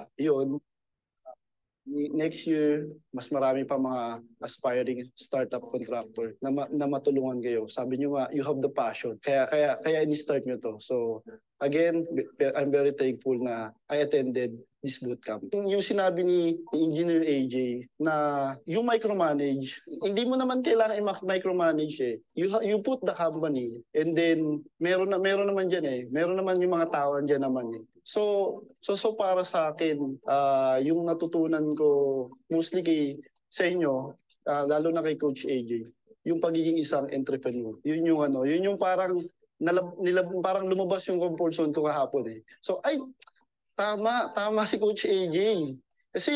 uh, yun, ah, next year, mas marami pa mga aspiring startup contractor na, ma- na matulungan kayo. Sabi nyo nga, you have the passion. Kaya, kaya, kaya in-start nyo to. So, again, I'm very thankful na I attended this bootcamp. Yung sinabi ni Engineer AJ na yung micromanage, hindi mo naman kailangan i-micromanage eh. You, you put the company and then meron na meron naman diyan eh. Meron naman yung mga tao diyan naman eh. So, so so para sa akin, uh, yung natutunan ko mostly kay sa inyo, uh, lalo na kay Coach AJ, yung pagiging isang entrepreneur. Yun yung ano, yun yung parang nilab, parang lumabas yung compulsion zone ko kahapon eh. So, ay, Tama, tama si Coach AJ. Kasi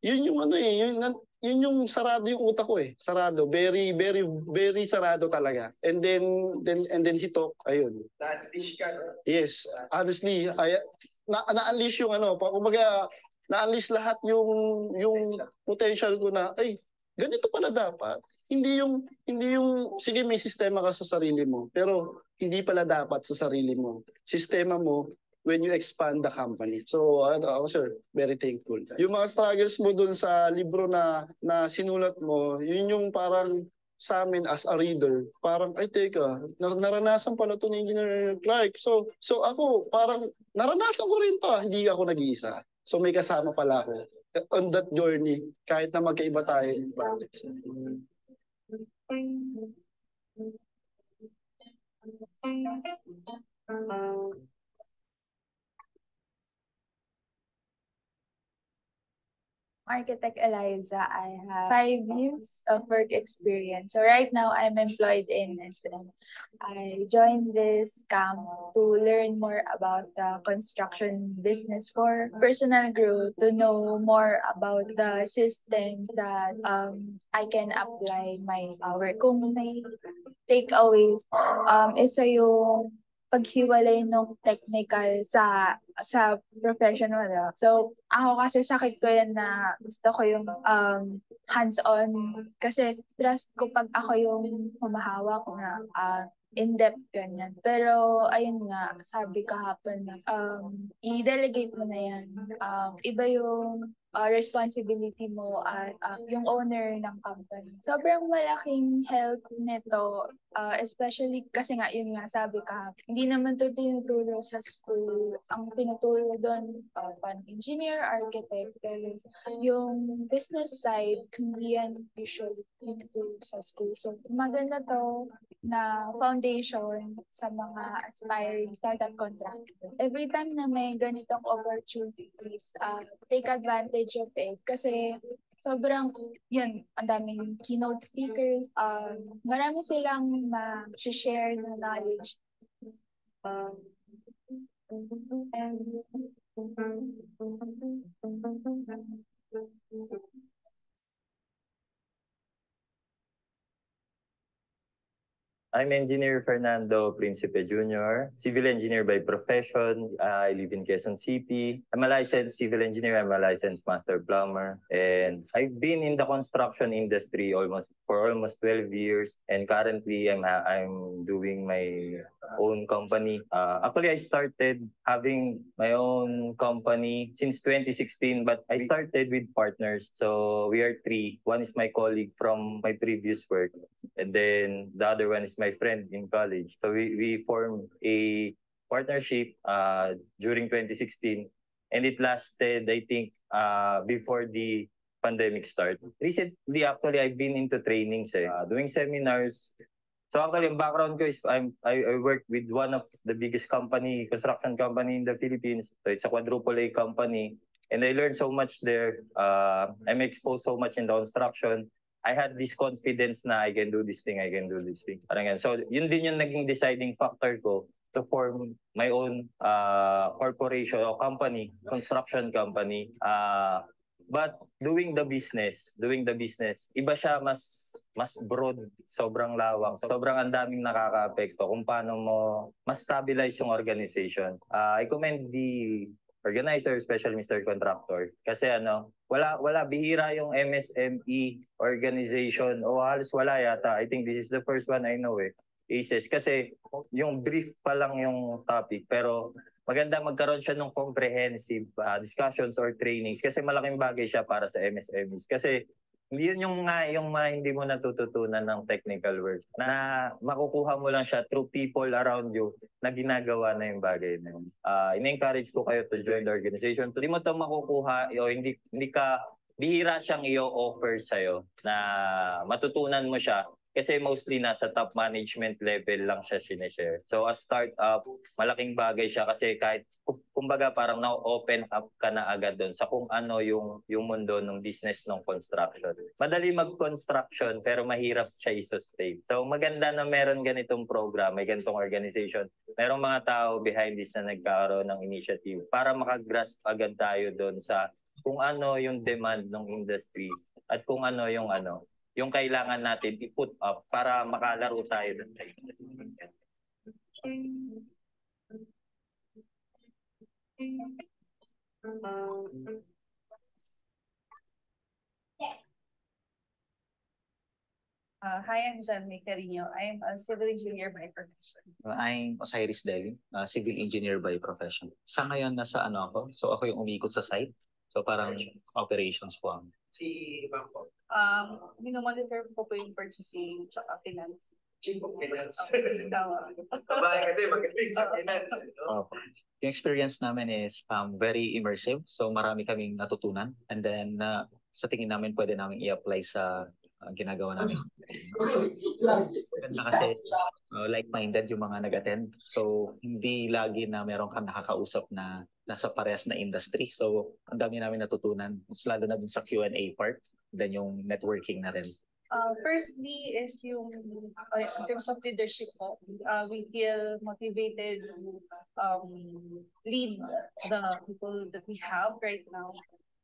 yun yung ano eh, yun, yun yung sarado yung utak ko eh. Sarado, very very very sarado talaga. And then then and then he talk ayun. Na-unleash ka no? Yes, honestly, I na na-unleash yung ano, kumbaga na-unleash lahat yung yung potential ko na ay ganito pala dapat. Hindi yung hindi yung sige may sistema ka sa sarili mo, pero hindi pala dapat sa sarili mo. Sistema mo when you expand the company. So ano, ako sir, very thankful. Yung mga struggles mo dun sa libro na, na sinulat mo, yun yung parang sa amin as a reader, parang, ay teka, naranasan pala ito ni Engineer Clark. So, so ako, parang naranasan ko rin to, ah. hindi ako nag-iisa. So may kasama pala ako on that journey, kahit na magkaiba tayo. Thank you. Architect Eliza, I have five years of work experience. So right now, I'm employed in SM. I joined this camp to learn more about the construction business for personal growth, to know more about the system that um, I can apply my power. Kung may takeaways, um, isa yung paghiwalay ng technical sa sa professional. No? So, ako kasi sakit ko yan na gusto ko yung um, hands-on kasi trust ko pag ako yung humahawak na uh, in-depth ganyan. Pero, ayun nga, sabi kahapon, um, i-delegate mo na yan. Um, iba yung uh, responsibility mo at um, yung owner ng company. Sobrang malaking help nito, uh, especially kasi nga yun nga sabi ka, hindi naman to tinuturo sa school. Ang tinuturo doon, uh, pan engineer, architect, pero yung business side, hindi yan usually tinuturo sa school. So maganda to na foundation sa mga aspiring startup contractor. Every time na may ganitong opportunities, uh, take advantage advantage of it kasi sobrang, yun, ang daming keynote speakers, um, marami silang ma-share na knowledge. Um, and, I'm Engineer Fernando Principe Jr., civil engineer by profession. I live in Quezon City. I'm a licensed civil engineer. I'm a licensed master plumber. And I've been in the construction industry almost for almost 12 years. And currently, I'm, I'm doing my own company. Uh, actually, I started having my own company since 2016, but I started with partners. So we are three. One is my colleague from my previous work. And then the other one is my my friend in college. So we, we formed a partnership uh, during 2016 and it lasted, I think, uh, before the pandemic started. Recently, actually, I've been into trainings, eh, uh, doing seminars. So actually, yung background ko is I'm, I, I work with one of the biggest company, construction company in the Philippines. So it's a quadruple A company. And I learned so much there. Uh, I'm exposed so much in the construction. I had this confidence na I can do this thing, I can do this thing. Parang ganun. So, yun din yung naging deciding factor ko to form my own uh, corporation or company, construction company. Uh, but doing the business, doing the business, iba siya mas mas broad, sobrang lawak, sobrang ang daming nakakaapekto kung paano mo mas stabilize yung organization. Uh, I commend the organizer, special Mr. Contractor. Kasi ano, wala wala bihira yung MSME organization o halos wala yata. I think this is the first one I know eh. ACES kasi yung brief pa lang yung topic pero maganda magkaroon siya ng comprehensive uh, discussions or trainings kasi malaking bagay siya para sa MSMEs kasi yun yung nga yung mga hindi mo natututunan ng technical words na makukuha mo lang siya through people around you na ginagawa na yung bagay na yun. Uh, ah, in-encourage ko kayo to join the organization. Hindi mo ito makukuha o hindi, hindi ka bihira siyang i-offer sa'yo na matutunan mo siya kasi mostly nasa top management level lang siya sinishare. So as startup, malaking bagay siya kasi kahit kumbaga parang na-open up ka na agad doon sa kung ano yung, yung mundo ng business ng construction. Madali mag-construction pero mahirap siya i-sustain. So maganda na meron ganitong program, may ganitong organization. Merong mga tao behind this na nagkaroon ng initiative para makagrasp agad tayo doon sa kung ano yung demand ng industry at kung ano yung ano yung kailangan natin i-put up para makalaro tayo ng sa Uh, hi, I'm Jan Carino. I'm a civil engineer by profession. I'm Osiris Deli, uh, civil engineer by profession. Sa ngayon, nasa ano ako? So ako yung umikot sa site. So parang operations po ako si Bangkok. Um, minomonitor ko po yung purchasing tsaka finance. Chief of Finance. Okay, tama. kasi magaling sa eh, No? Opo. experience namin is um, very immersive. So marami kaming natutunan. And then uh, sa tingin namin pwede namin i-apply sa uh, ginagawa namin. kasi uh, like-minded yung mga nag-attend. So hindi lagi na meron kang nakakausap na nasa parehas na industry. So, ang dami namin natutunan, lalo na dun sa Q&A part, then yung networking na rin. Uh, firstly is yung uh, in terms of leadership po, uh, we feel motivated um, lead the people that we have right now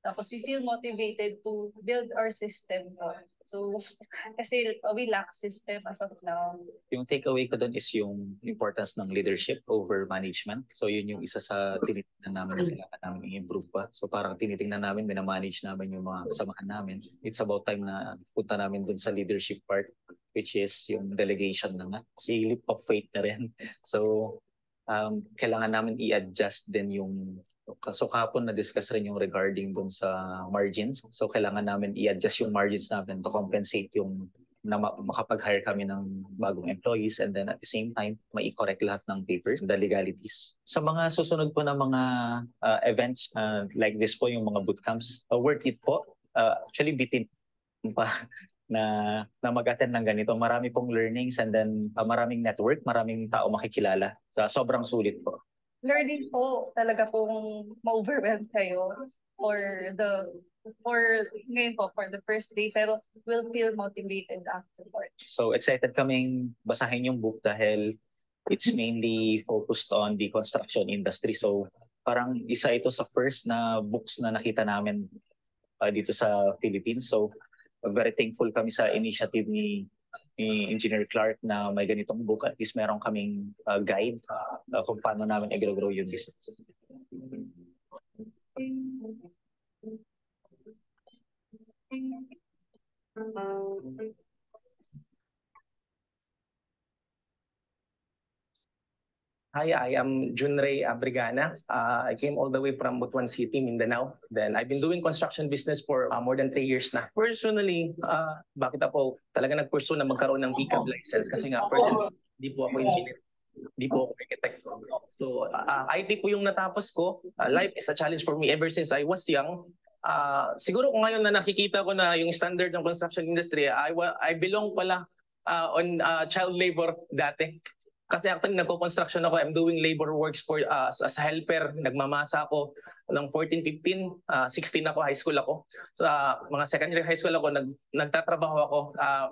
tapos we feel motivated to build our system. No? So, kasi we lack system as of now. Yung takeaway ko doon is yung importance ng leadership over management. So, yun yung isa sa tinitingnan namin na mm. kailangan namin improve pa. So, parang tinitingnan namin, minamanage namin yung mga kasamahan namin. It's about time na punta namin doon sa leadership part which is yung delegation na nga. Kasi leap of faith na rin. So, um, kailangan namin i-adjust din yung So kahapon na-discuss rin yung regarding dun sa margins. So kailangan namin i-adjust yung margins namin to compensate yung na makapag-hire kami ng bagong employees and then at the same time, mai-correct lahat ng papers, the legalities. Sa mga susunod po na mga uh, events uh, like this po, yung mga bootcamps, uh, worth it po. Uh, actually, bitin pa na, na mag-attend ng ganito. Marami pong learnings and then uh, maraming network, maraming tao makikilala. So, sobrang sulit po learning po talaga kung ma-overwhelm kayo for the for ngayon po for the first day pero will feel motivated afterwards. So excited kaming basahin yung book dahil it's mainly focused on the construction industry. So parang isa ito sa first na books na nakita namin uh, dito sa Philippines. So very thankful kami sa initiative ni ni Engineer Clark na may ganitong book, at least meron kaming uh, guide uh, kung paano namin i-grow yung business. Thank you. Hi, I am Junrey Abrigana. Uh, I came all the way from Butuan City, Mindanao. Then I've been doing construction business for uh, more than 3 years na. Personally, uh, bakit ako talaga nag-pursue na magkaroon ng VCAB license? Kasi nga, personally, hindi po ako engineer. Hindi po ako architect. So, uh, IT po yung natapos ko. Uh, life is a challenge for me ever since I was young. Uh, siguro kung ngayon na nakikita ko na yung standard ng construction industry, I, I belong pala uh, on uh, child labor dati. Kasi actually nagko-construction ako, I'm doing labor works for uh, as helper, nagmamasa ako ng 14, 15, uh, 16 ako, high school ako. So, uh, mga secondary high school ako, nag, nagtatrabaho ako uh,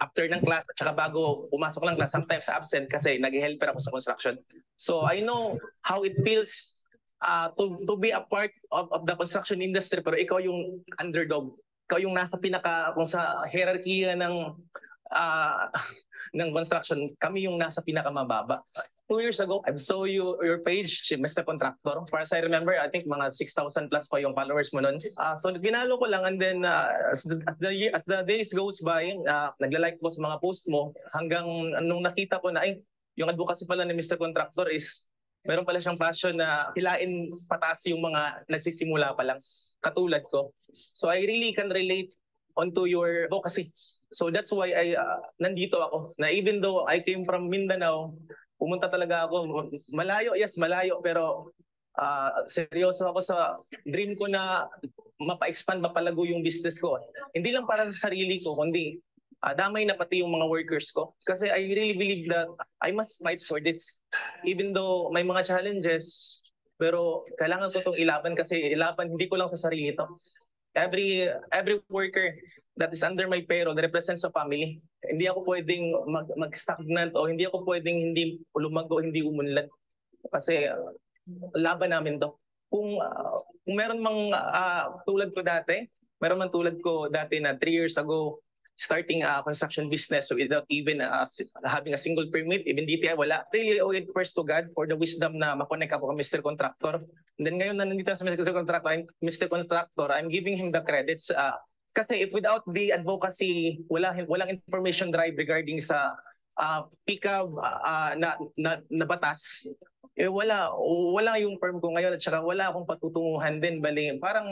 after ng class at saka bago pumasok ng class, sometimes absent kasi nag-helper ako sa construction. So I know how it feels uh, to, to be a part of, of the construction industry pero ikaw yung underdog. Ikaw yung nasa pinaka, kung sa hierarchy ng uh, ng construction, kami yung nasa pinakamababa. Two years ago, I saw you, your page, Mr. Contractor. Far as I remember, I think mga 6,000 plus pa yung followers mo nun. Uh, so ginalo ko lang and then uh, as, the, as, the, as the days goes by, uh, nagla-like ko sa mga post mo hanggang nung nakita ko na, ay, yung advocacy pala ni Mr. Contractor is meron pala siyang passion na hilain pataas yung mga nagsisimula pa lang, katulad ko. So I really can relate onto your advocacy. So that's why I uh, nandito ako. Na even though I came from Mindanao, pumunta talaga ako. Malayo, yes, malayo. Pero uh, seryoso ako sa dream ko na mapa-expand, mapalago yung business ko. Hindi lang para sa sarili ko, kundi uh, damay na pati yung mga workers ko. Kasi I really believe that I must fight for this. Even though may mga challenges, pero kailangan ko itong ilaban kasi ilaban hindi ko lang sa sarili to. Every every worker that is under my payroll represents a family. Hindi ako pwedeng mag mag-stagnant o hindi ako pwedeng hindi lumago, hindi umunlad. Kasi uh, laban namin to. Kung, uh, kung meron mang uh, tulad ko dati, meron man tulad ko dati na three years ago, starting a construction business without even uh, having a single permit, even DTI, wala. Really owe oh, it first to God for the wisdom na makonect ako kay Mr. Contractor. And then ngayon na nandito sa Mr. Contractor, I'm, Mr. Contractor, I'm giving him the credits. Uh, kasi if without the advocacy, wala, walang information drive regarding sa uh, ah, pickup uh, ah, na, na, na batas, eh wala, wala yung firm ko ngayon at saka wala akong patutunguhan din. Bali, parang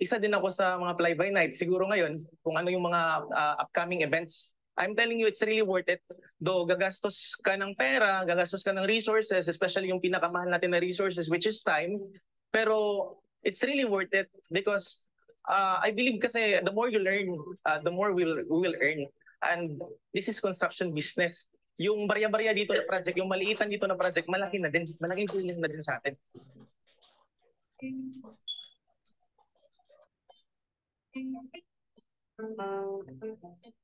isa din ako sa mga fly by night. Siguro ngayon, kung ano yung mga uh, upcoming events, I'm telling you, it's really worth it. Though gagastos ka ng pera, gagastos ka ng resources, especially yung pinakamahal natin na resources, which is time. Pero it's really worth it because uh, I believe kasi the more you learn, uh, the more we'll, we will earn. And this is construction business. Yung barya-barya dito na project, yung maliitan dito na project, malaki na din. Malaking tulong na din sa atin. Thank mm. you.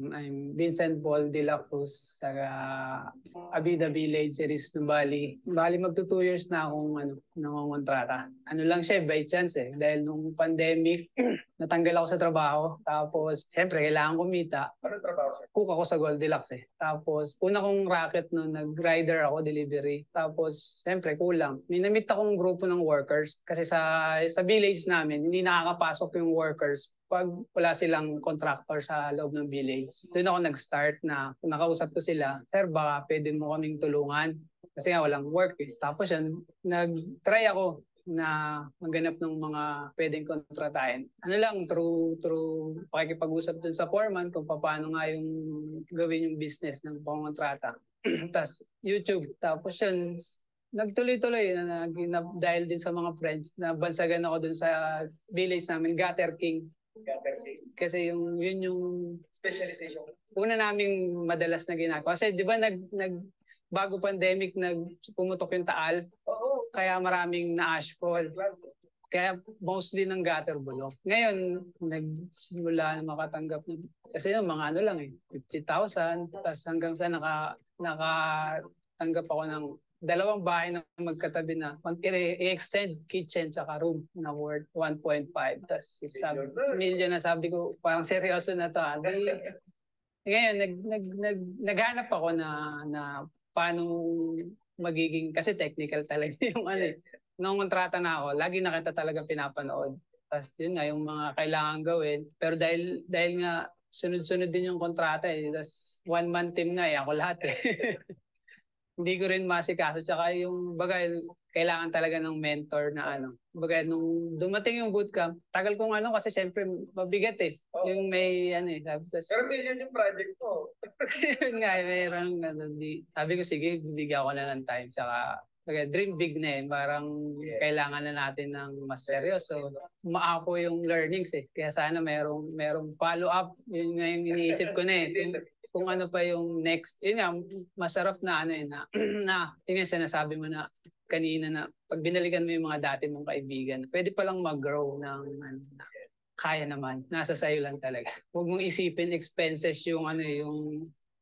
I'm Vincent Paul de la Cruz sa Abida Village, Ceres Nubali. Bali magto 2 years na akong ano, nangongontrata. Ano lang siya, by chance eh. Dahil nung pandemic, natanggal ako sa trabaho. Tapos, syempre, kailangan kumita. Ano trabaho siya? Cook ako sa Goldilocks eh. Tapos, una kong racket no, nag-rider ako, delivery. Tapos, syempre, kulang. May namit akong grupo ng workers. Kasi sa, sa village namin, hindi nakakapasok yung workers pag wala silang contractor sa loob ng village. Doon ako nag-start na nakausap ko sila, Sir, baka pwede mo kaming tulungan kasi nga walang work eh. Tapos yan, nag-try ako na maghanap ng mga pwedeng kontratahin. Ano lang, through, through pakikipag-usap dun sa foreman kung paano nga yung gawin yung business ng pangontrata. Tapos YouTube. Tapos yun, nagtuloy-tuloy na, na, na dahil din sa mga friends na bansagan ako dun sa village namin, Gutter King. Kasi yung, yun yung specialization. Una naming madalas na ginagawa. Kasi di ba nag, nag, bago pandemic, nag, pumutok yung taal. Oo. Kaya maraming na-ashfall. Kaya mostly ng gutter bulok. Ngayon, nagsimula na makatanggap ng, kasi yung mga ano lang eh, 50,000. Tapos hanggang sa naka, nakatanggap ako ng dalawang bahay na magkatabi na i-extend kitchen tsaka room na worth 1.5. Tapos sabi, million na sabi ko, parang seryoso na to. Ah. Di, ngayon, nag, nag, nag, naghanap ako na, na paano magiging, kasi technical talaga yung ano. Eh. Yes. Noong kontrata na ako, lagi na kita talaga pinapanood. Tapos yun nga, yung mga kailangan gawin. Pero dahil, dahil nga, sunod-sunod din yung kontrata eh. Tapos one-man team nga eh, ako lahat eh. hindi ko rin masikaso. Tsaka yung bagay, kailangan talaga ng mentor na ano. Bagay, nung dumating yung bootcamp, tagal kong ano kasi syempre mabigat eh. Oh. Yung may ano eh. Sabi, tas, Pero million yung project ko. yun nga, eh, mayroon ano, di, sabi ko sige, bibigyan ko na ng time. Tsaka Okay, dream big na eh. Parang yeah. kailangan na natin ng mas seryoso. So, Umaapo yung learnings eh. Kaya sana merong, merong follow-up. Yun nga yung iniisip ko na eh kung ano pa yung next. Yun nga, masarap na ano yun na, na yun yung sinasabi mo na kanina na pag binalikan mo yung mga dati mong kaibigan, pwede palang mag-grow ng ano, kaya naman. Nasa sayo lang talaga. Huwag mong isipin expenses yung ano yung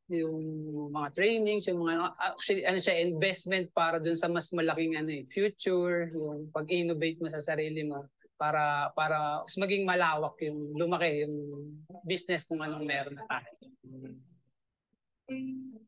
yung mga trainings, yung mga actually ano siya investment para dun sa mas malaking ano eh, future, yung pag-innovate mo sa sarili mo para para mas maging malawak yung lumaki yung business kung anong meron na tayo. Thank mm. you.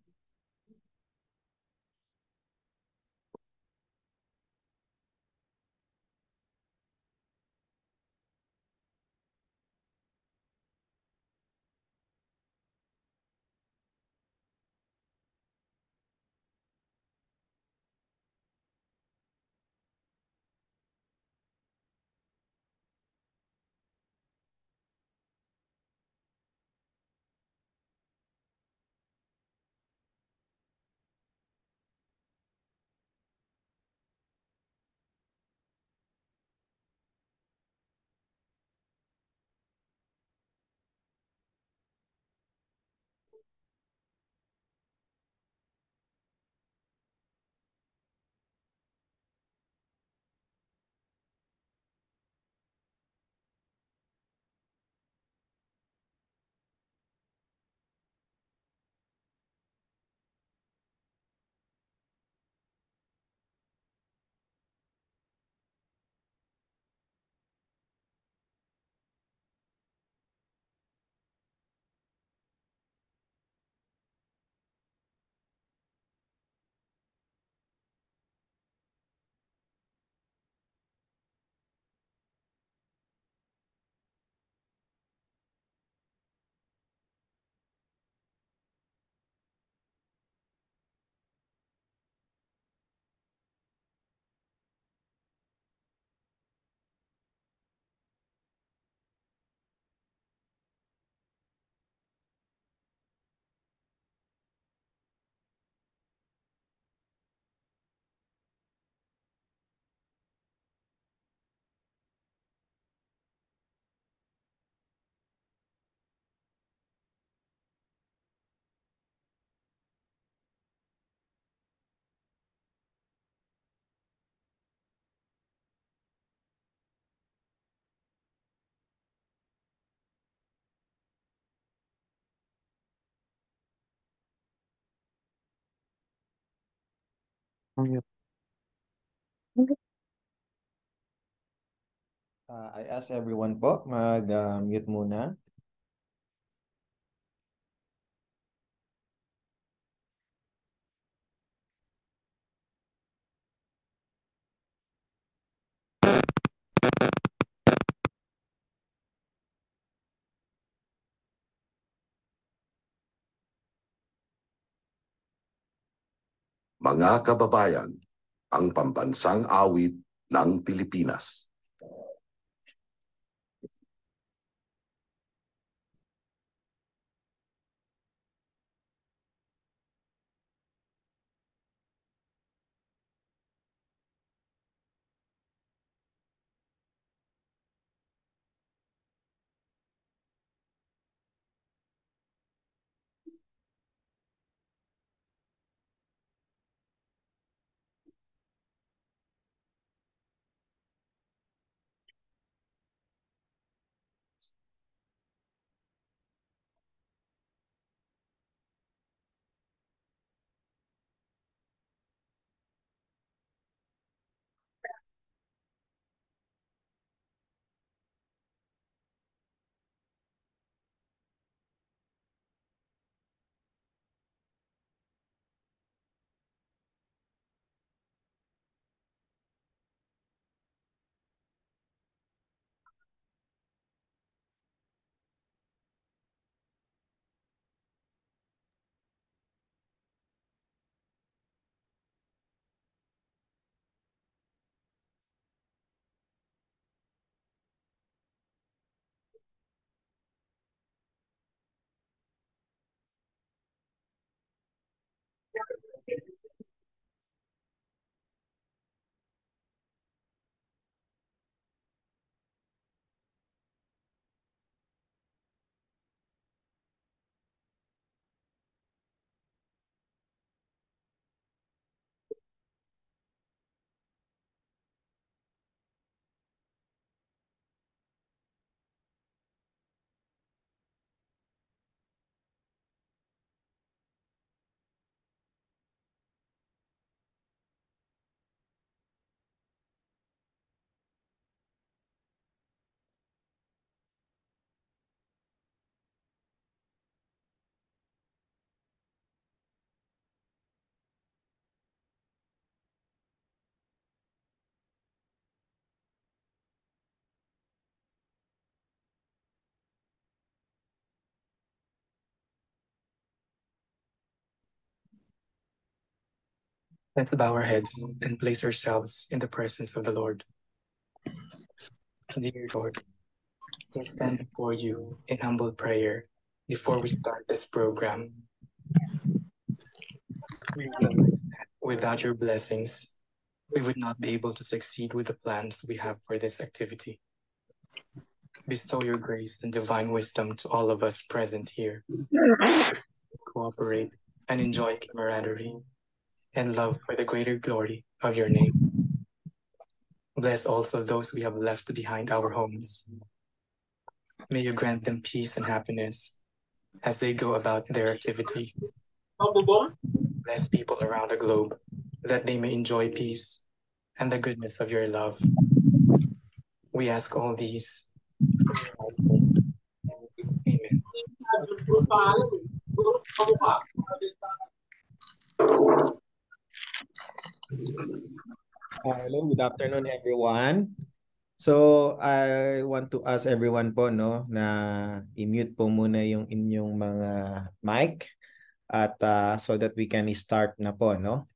Yep. Ah, I ask everyone po mag-mute ah, muna. Mga kababayan, ang pambansang awit ng Pilipinas. Let's bow our heads and place ourselves in the presence of the Lord. Dear Lord, we stand before you in humble prayer before we start this program. We realize that without your blessings, we would not be able to succeed with the plans we have for this activity. Bestow your grace and divine wisdom to all of us present here. Cooperate and enjoy camaraderie and love for the greater glory of your name. Bless also those we have left behind our homes. May you grant them peace and happiness as they go about their activities. Bless people around the globe that they may enjoy peace and the goodness of your love. We ask all these. Amen. hello, good afternoon everyone. So, I want to ask everyone po no na i-mute po muna yung inyong mga mic at uh, so that we can start na po no.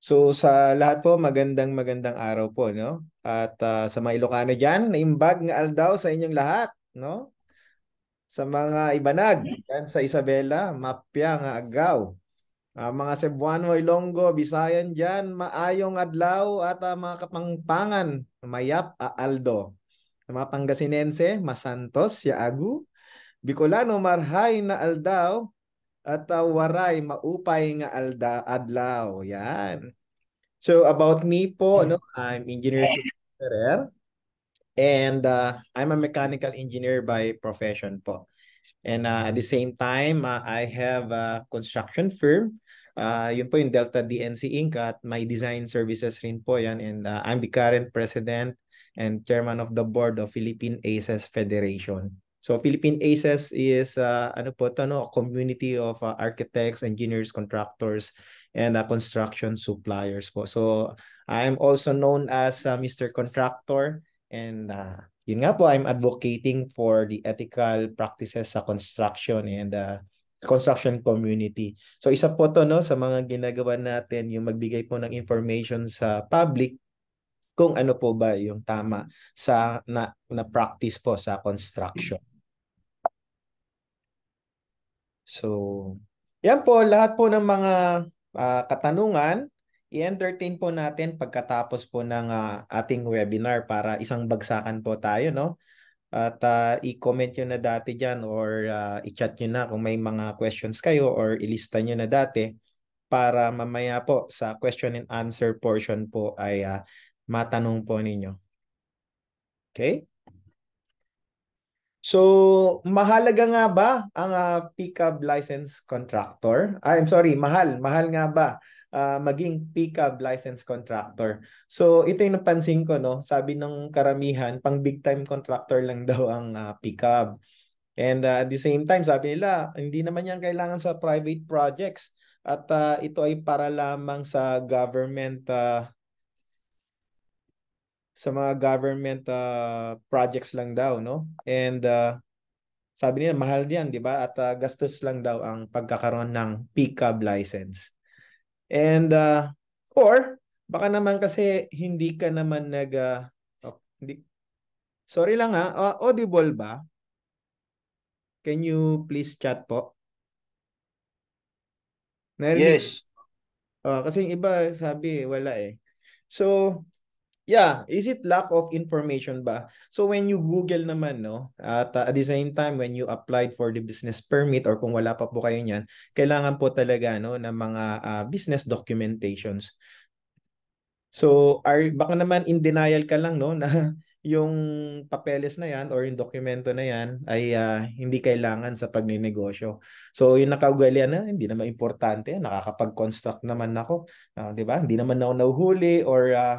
So sa lahat po magandang magandang araw po no. At uh, sa mga Ilocano diyan, na imbag nga aldaw sa inyong lahat no. Sa mga Ibanag, yan sa Isabela, mapya nga agaw Uh, mga Cebuano, Ilonggo, Bisayan dyan, maayong adlaw at uh, mga kapangpangan, mayap, aaldo. Ah, Sa mga Pangasinense, Masantos, Yaagu, Bicolano, Marhay na aldaw, at uh, waray, maupay nga alda, adlaw. Yan. So about me po, hmm. no, I'm engineer Ferrer and uh, I'm a mechanical engineer by profession po. And uh, at the same time, uh, I have a construction firm Uh, yun po yung Delta DNC Inc. at my design services rin po yan. And uh, I'm the current president and chairman of the board of Philippine ACES Federation. So Philippine ACES is uh, ano po to, no? a community of uh, architects, engineers, contractors, and uh, construction suppliers po. So I'm also known as uh, Mr. Contractor and uh, yun nga po, I'm advocating for the ethical practices sa construction and uh, construction community. So isa po to no sa mga ginagawa natin yung magbigay po ng information sa public kung ano po ba yung tama sa na, na practice po sa construction. So, yan po lahat po ng mga uh, katanungan i-entertain po natin pagkatapos po ng uh, ating webinar para isang bagsakan po tayo no at uh, i-comment nyo na dati dyan or uh, i-chat nyo na kung may mga questions kayo or ilista nyo na dati para mamaya po sa question and answer portion po ay uh, matanong po ninyo. Okay? So, mahalaga nga ba ang uh, pickup license contractor? I'm sorry, mahal. Mahal nga ba uh, maging PCAB license contractor. So ito yung napansin ko no, sabi ng karamihan pang big time contractor lang daw ang uh, ah, PCAB. And uh, at the same time sabi nila hindi naman yan kailangan sa private projects at uh, ito ay para lamang sa government uh, sa mga government uh, projects lang daw no. And uh, sabi nila mahal diyan, 'di ba? At uh, gastos lang daw ang pagkakaroon ng PCAB license. And uh, or baka naman kasi hindi ka naman nag uh, oh, hindi, Sorry lang ha, uh, audible ba? Can you please chat po? Narinig? Yes. Uh, kasi yung iba sabi wala eh. So Yeah, is it lack of information ba? So when you Google naman, no, at uh, at the same time when you applied for the business permit or kung wala pa po kayo niyan, kailangan po talaga no ng mga uh, business documentations. So are baka naman in denial ka lang no na yung papeles na yan or yung dokumento na yan ay uh, hindi kailangan sa pagninegosyo. So yung nakaugalian na hindi naman importante, nakakapag-construct naman ako, uh, 'di ba? Hindi naman ako nahuhuli or uh,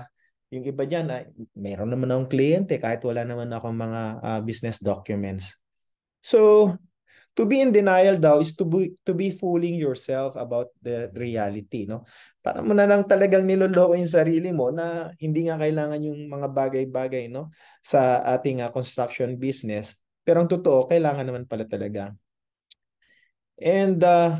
yung iba dyan, ay, mayroon naman akong kliyente kahit wala naman akong mga uh, business documents. So, to be in denial daw is to be, to be fooling yourself about the reality. No? Para mo na lang talagang niloloko yung sarili mo na hindi nga kailangan yung mga bagay-bagay no? sa ating uh, construction business. Pero ang totoo, kailangan naman pala talaga. And uh,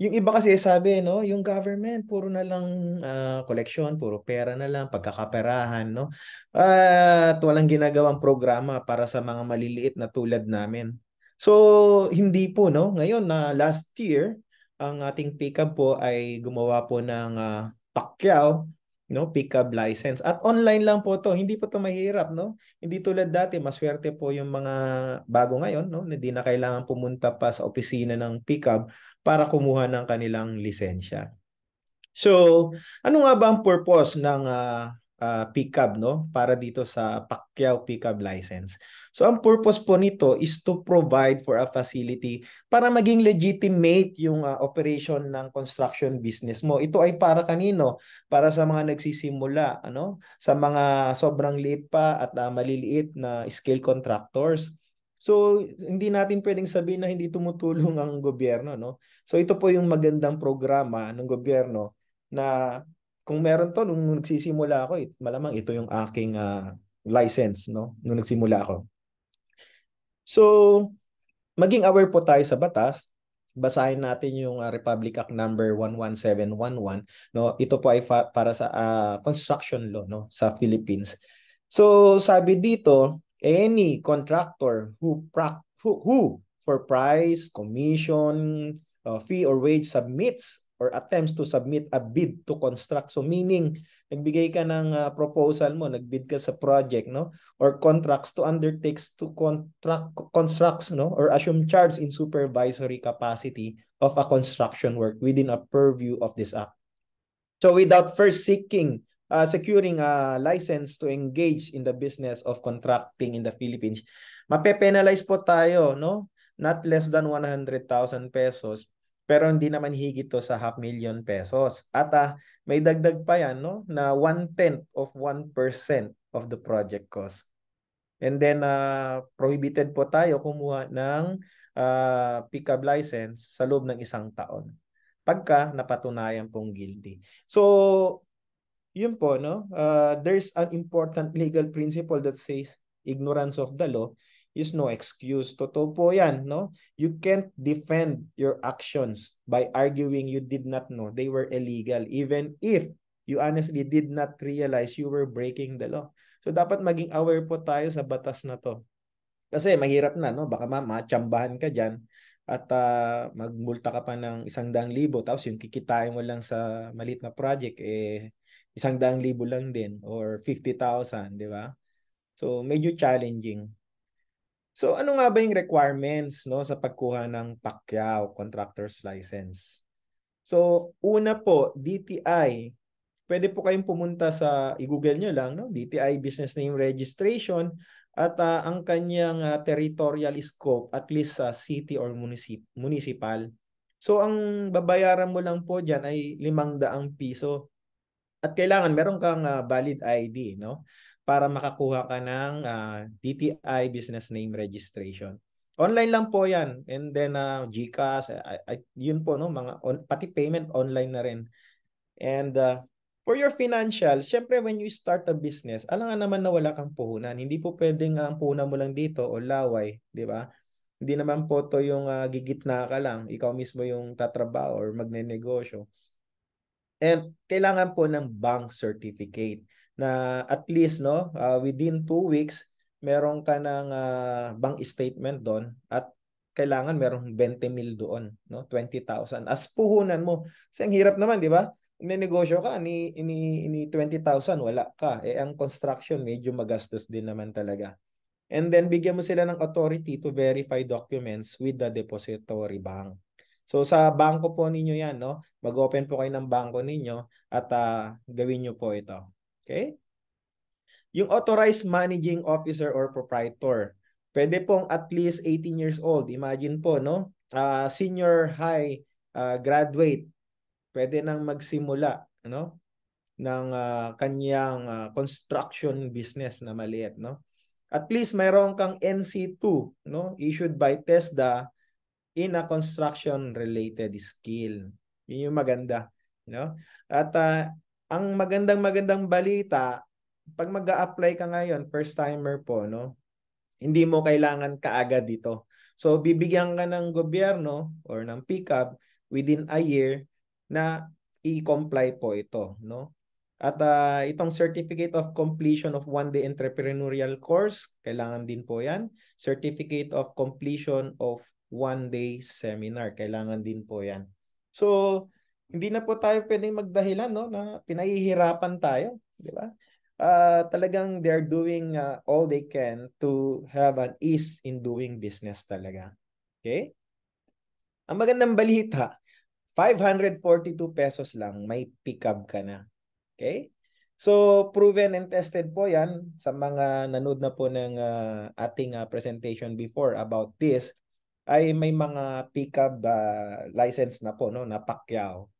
yung iba kasi sabi, no, yung government, puro na lang ah, koleksyon, puro pera na lang, pagkakaperahan, no? At walang ginagawang programa para sa mga maliliit na tulad namin. So, hindi po, no? Ngayon, na last year, ang ating pickup po ay gumawa po ng ah, Pacquiao, no? Pickup license. At online lang po to. Hindi po to mahirap, no? Hindi tulad dati, maswerte po yung mga bago ngayon, no? Hindi na kailangan pumunta pa sa opisina ng pickup para kumuha ng kanilang lisensya. So, ano nga ba ang purpose ng uh, ah, uh, ah, pickup no para dito sa Pacquiao pickup license. So ang purpose po nito is to provide for a facility para maging legitimate yung uh, operation ng construction business mo. Ito ay para kanino? Para sa mga nagsisimula ano, sa mga sobrang liit pa at uh, maliliit na scale contractors So hindi natin pwedeng sabihin na hindi tumutulong ang gobyerno, no? So ito po yung magandang programa ng gobyerno na kung meron to nung nagsisimula ako, malamang ito yung aking uh, license, no? Nung nagsimula ako. So maging aware po tayo sa batas. Basahin natin yung uh, Republic Act number 11711, no? Ito po ay para sa uh, construction law, no, sa Philippines. So sabi dito, any contractor who who, who for price, commission, uh, fee or wage submits or attempts to submit a bid to construct. So meaning nagbigay ka ng uh, proposal mo, nagbid ka sa project, no? Or contracts to undertakes to contract constructs, no? Or assume charge in supervisory capacity of a construction work within a purview of this act. So without first seeking uh, securing a license to engage in the business of contracting in the Philippines. Mapepenalize po tayo, no? Not less than 100,000 pesos pero hindi naman higit to sa half million pesos. At uh, may dagdag pa yan no na one-tenth of 1% of the project cost. And then uh, prohibited po tayo kumuha ng uh, pickup license sa loob ng isang taon pagka napatunayan pong guilty. So yun po, no? Uh, there's an important legal principle that says ignorance of the law is no excuse. Totoo po yan, no? You can't defend your actions by arguing you did not know they were illegal even if you honestly did not realize you were breaking the law. So dapat maging aware po tayo sa batas na to. Kasi mahirap na, no? Baka ma chambahan ka diyan at uh, magmulta ka pa ng isang daang libo tapos yung kikitain mo lang sa malit na project eh isang daang libo lang din or 50,000, di ba? So, medyo challenging. So, ano nga ba yung requirements no, sa pagkuha ng Pacquiao Contractor's License? So, una po, DTI. Pwede po kayong pumunta sa, i-google nyo lang, no? DTI Business Name Registration at uh, ang kanyang uh, territorial scope at least sa uh, city or municip- municipal. So, ang babayaran mo lang po dyan ay 500 piso at kailangan meron kang uh, valid ID, no? Para makakuha ka ng uh, ah, DTI Business Name Registration. Online lang po 'yan. And then uh, GCash, uh, yun po no, mga on, pati payment online na rin. And uh, For your financial syempre when you start a business, alam naman na wala kang puhunan. Hindi po pwedeng uh, ang puhunan mo lang dito o laway, di ba? Hindi naman po to yung uh, na ka lang. Ikaw mismo yung tatrabaho or magnenegosyo. And kailangan po ng bank certificate na at least no uh, within two weeks meron ka ng uh, bank statement doon at kailangan merong 20 mil doon, no? 20,000 as puhunan mo. Kasi ang hirap naman, di ba? Ninegosyo ka ni ini ini 20,000 wala ka. Eh ang construction medyo magastos din naman talaga. And then bigyan mo sila ng authority to verify documents with the depository bank. So sa bangko po ninyo yan, no? mag-open po kayo ng bangko ninyo at uh, gawin nyo po ito. Okay? Yung authorized managing officer or proprietor, pwede pong at least 18 years old. Imagine po, no? Uh, senior high uh, graduate, pwede nang magsimula no? ng uh, kanyang uh, construction business na maliit. No? At least mayroon kang NC2 no? issued by TESDA in a construction related skill. Yun yung maganda, you know? At uh, ang magandang magandang balita pag mag-a-apply ka ngayon, first timer po, no? Hindi mo kailangan kaagad dito. So bibigyan ka ng gobyerno or ng pickup within a year na i-comply po ito, no? At uh, itong Certificate of Completion of One Day Entrepreneurial Course, kailangan din po yan. Certificate of Completion of one-day seminar. Kailangan din po yan. So, hindi na po tayo pwedeng magdahilan no, na pinahihirapan tayo. Di ba? Uh, talagang they're doing uh, all they can to have an ease in doing business talaga. Okay? Ang magandang balita, 542 pesos lang, may pick-up ka na. Okay? So, proven and tested po yan sa mga nanood na po ng uh, ating uh, presentation before about this ay may mga pickup uh, ah, license na po no na Pacquiao.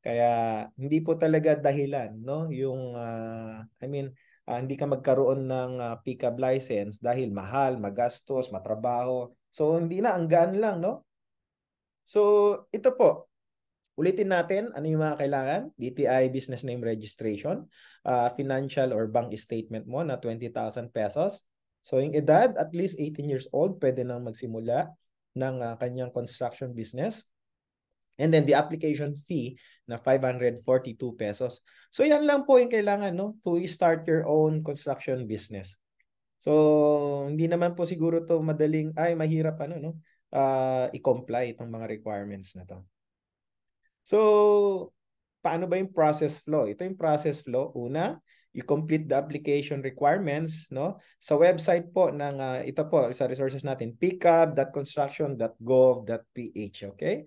Kaya hindi po talaga dahilan no yung uh, I mean uh, hindi ka magkaroon ng uh, pickup license dahil mahal, magastos, matrabaho. So hindi na ang gaan lang no. So ito po Ulitin natin, ano yung mga kailangan? DTI Business Name Registration, uh, financial or bank statement mo na 20,000 pesos. So yung edad, at least 18 years old, pwede nang magsimula ng uh, kanyang construction business. And then the application fee na 542 pesos. So yan lang po yung kailangan no to start your own construction business. So hindi naman po siguro to madaling ay mahirap ano no uh, i-comply itong mga requirements na to. So paano ba yung process flow? Ito yung process flow. Una, you complete the application requirements, no? Sa website po ng uh, ito po sa resources natin, pickup.construction.gov.ph, okay?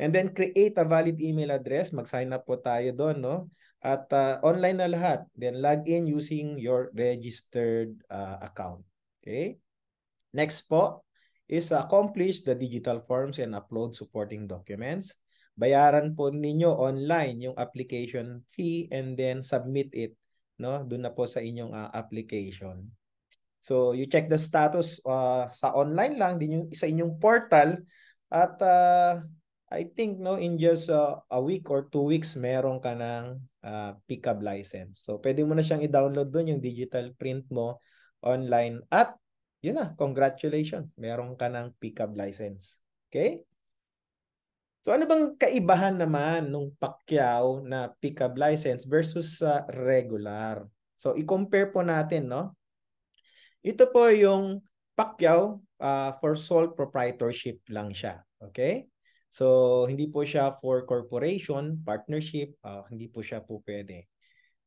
And then create a valid email address, mag-sign up po tayo doon, no? At uh, online na lahat. Then log in using your registered uh, account, okay? Next po is accomplish the digital forms and upload supporting documents bayaran po ninyo online yung application fee and then submit it no doon na po sa inyong uh, application. So you check the status uh, sa online lang din yung sa inyong portal at uh, I think no in just uh, a week or two weeks meron ka ng uh, pickup license. So pwede mo na siyang i-download doon yung digital print mo online at yun na, congratulations. Meron ka ng pickup license. Okay? So ano bang kaibahan naman nung Pacquiao na pickup license versus sa uh, regular? So i-compare po natin, no? Ito po yung Pacquiao uh, for sole proprietorship lang siya. Okay? So hindi po siya for corporation, partnership, uh, hindi po siya po pwede.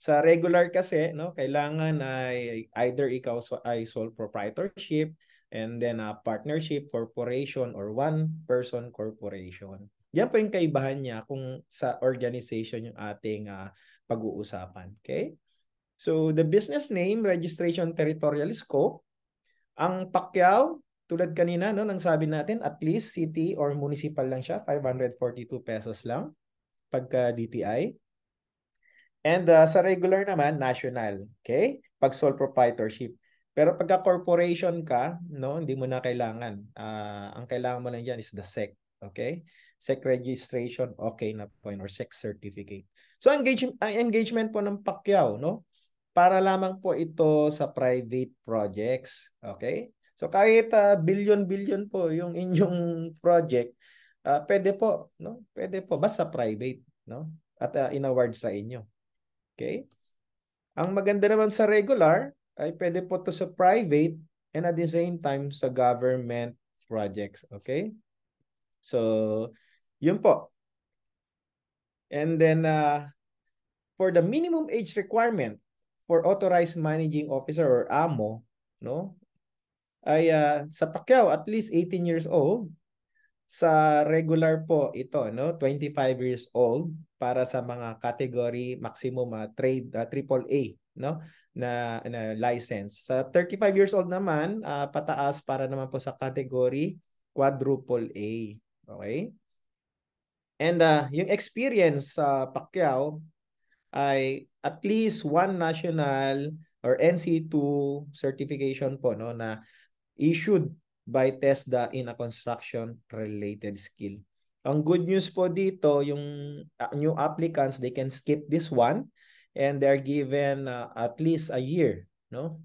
Sa regular kasi, no, kailangan ay either ikaw so, ay sole proprietorship and then a uh, partnership corporation or one person corporation. Yan po yung kaibahan niya kung sa organization yung ating uh, pag-uusapan. Okay? So, the business name, registration territorial scope. Ang Pacquiao, tulad kanina, no, nang sabi natin, at least city or municipal lang siya, 542 pesos lang pagka DTI. And uh, sa regular naman, national. Okay? Pag sole proprietorship. Pero pagka corporation ka, no, hindi mo na kailangan. Uh, ang kailangan mo lang diyan is the SEC. Okay? SEC registration, okay na po or SEC certificate. So engagement, engagement po ng Pacquiao, no? Para lamang po ito sa private projects, okay? So kahit uh, ah, billion-billion po yung inyong project, uh, pwede po, no? Pwede po, basta private, no? At uh, in-award sa inyo. Okay? Ang maganda naman sa regular, ay pwede po to sa private and at the same time sa government projects. Okay? So, yun po. And then, uh, for the minimum age requirement for authorized managing officer or AMO, no, ay uh, sa Pacquiao, at least 18 years old. Sa regular po ito, no, 25 years old para sa mga category maximum uh, trade uh, A, no, na, na license. Sa 35 years old naman, uh, pataas para naman po sa category quadruple A. Okay? And uh, yung experience sa uh, Pacquiao ay at least one national or NC2 certification po no na issued by TESDA in a construction related skill. Ang good news po dito, yung uh, new applicants, they can skip this one and they're given uh, at least a year, no?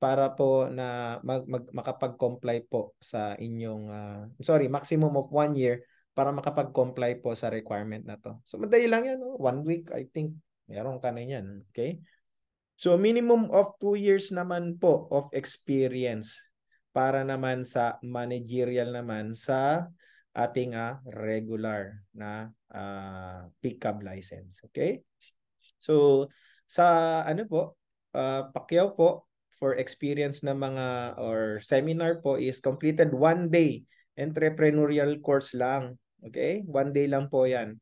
Para po na mag, mag, makapag-comply po sa inyong, uh, sorry, maximum of one year para makapag-comply po sa requirement na to. So madali lang yan. Oh. One week, I think, meron ka na yan. Okay? So minimum of two years naman po of experience para naman sa managerial naman sa ating uh, regular na uh, ah, pickup license. Okay? So sa ano po, uh, Pacquiao po, for experience na mga or seminar po is completed one day entrepreneurial course lang Okay? One day lang po yan.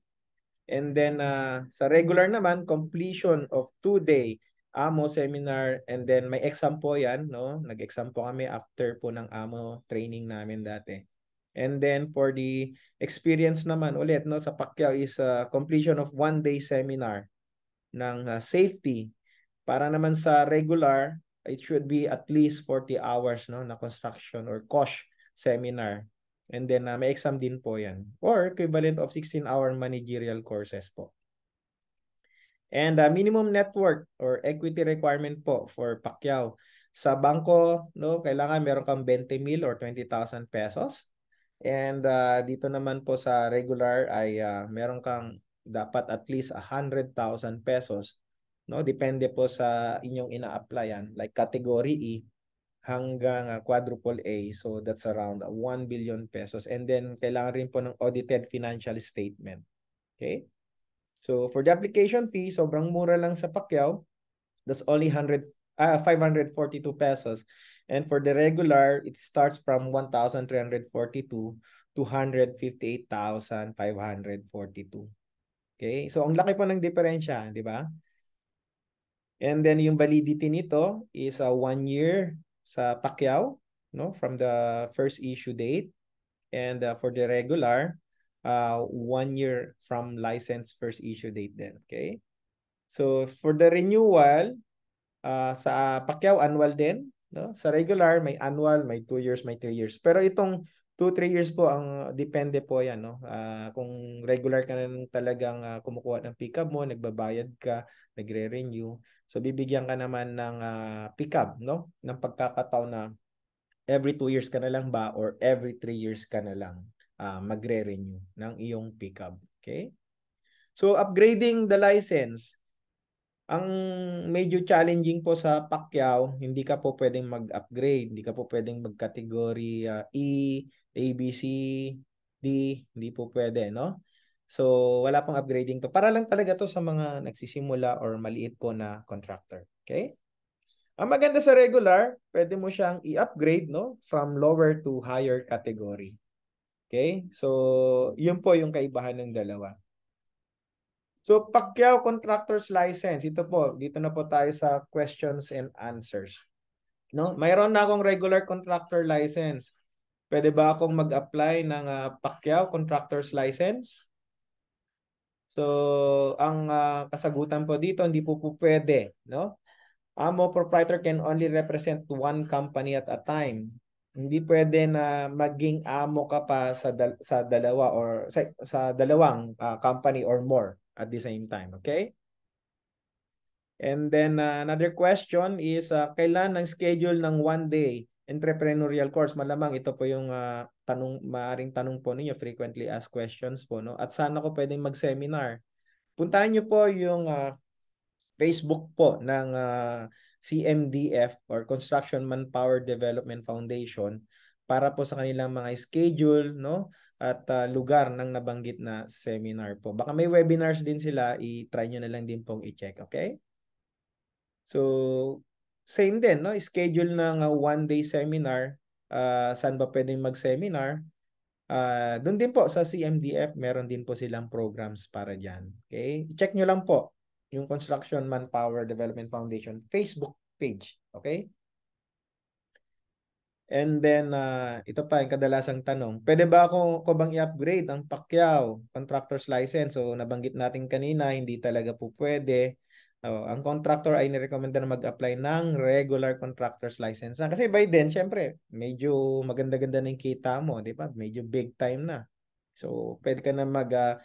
And then uh, sa regular naman, completion of two-day AMO seminar and then may exam po yan. No? Nag-exam po kami after po ng AMO training namin dati. And then for the experience naman ulit no sa Pacquiao is uh, completion of one day seminar ng uh, safety para naman sa regular it should be at least 40 hours no na construction or COSH seminar And then uh, may exam din po yan. Or equivalent of 16-hour managerial courses po. And uh, minimum network or equity requirement po for Pacquiao. Sa bangko, no, kailangan meron kang 20 mil or 20,000 pesos. And uh, dito naman po sa regular ay uh, meron kang dapat at least 100,000 pesos. No, depende po sa inyong ina-applyan like category E hanggang uh, quadruple A. So that's around 1 ah, billion pesos. And then kailangan rin po ng audited financial statement. Okay? So for the application fee, sobrang mura lang sa Pacquiao. That's only 100 uh, 542 pesos. And for the regular, it starts from 1,342 to 158,542. Okay? So ang laki po ng diferensya, di ba? And then yung validity nito is a uh, one year sa Pacquiao no from the first issue date and uh, for the regular uh, one year from license first issue date then okay so for the renewal uh, sa Pacquiao annual din no sa regular may annual may two years may three years pero itong 2-3 years po ang depende po yan. No? Uh, kung regular ka na talagang uh, kumukuha ng pickup mo, nagbabayad ka, nagre-renew. So bibigyan ka naman ng uh, pickup, no? ng pagkakataon na every 2 years ka na lang ba or every 3 years ka na lang uh, magre-renew ng iyong pickup. Okay? So upgrading the license, ang medyo challenging po sa Pacquiao, hindi ka po pwedeng mag-upgrade, hindi ka po pwedeng mag-category uh, E, A, B, C, D, hindi po pwede, no? So, wala pang upgrading to. Para lang talaga to sa mga nagsisimula or maliit ko na contractor. Okay? Ang maganda sa regular, pwede mo siyang i-upgrade no from lower to higher category. Okay? So, yun po yung kaibahan ng dalawa. So, Pacquiao Contractor's License. Ito po, dito na po tayo sa questions and answers. No? Mayroon na akong regular contractor license. Pwede ba akong mag-apply ng uh, Pacquiao Contractor's License? So, ang uh, kasagutan po dito, hindi po po pwede. No? AMO proprietor can only represent one company at a time. Hindi pwede na maging AMO ka pa sa, dal- sa dalawa or sa, sa dalawang uh, company or more at the same time. Okay? And then uh, another question is, uh, kailan ang schedule ng one day entrepreneurial course, malamang ito po yung uh, tanong, maaring tanong po ninyo, frequently asked questions po. No? At sana ko pwedeng mag-seminar. Puntahan nyo po yung uh, Facebook po ng uh, ah, CMDF or Construction Manpower Development Foundation para po sa kanilang mga schedule no at uh, lugar ng nabanggit na seminar po. Baka may webinars din sila, i-try nyo na lang din pong i-check, okay? So, same din, no? Schedule ng uh, one-day seminar. Uh, saan ba pwedeng mag-seminar? Uh, ah, doon din po sa CMDF, meron din po silang programs para dyan. Okay? Check nyo lang po yung Construction Manpower Development Foundation Facebook page. Okay? And then, uh, ito pa yung kadalasang tanong. Pwede ba ako, ko bang i-upgrade ang Pacquiao contractor's license? So, nabanggit natin kanina, hindi talaga po pwede. Oh, ang contractor ay nirekomenda na mag-apply ng regular contractor's license na. Kasi by then, syempre, medyo maganda-ganda na yung kita mo, di ba? Medyo big time na. So, pwede ka na mag uh,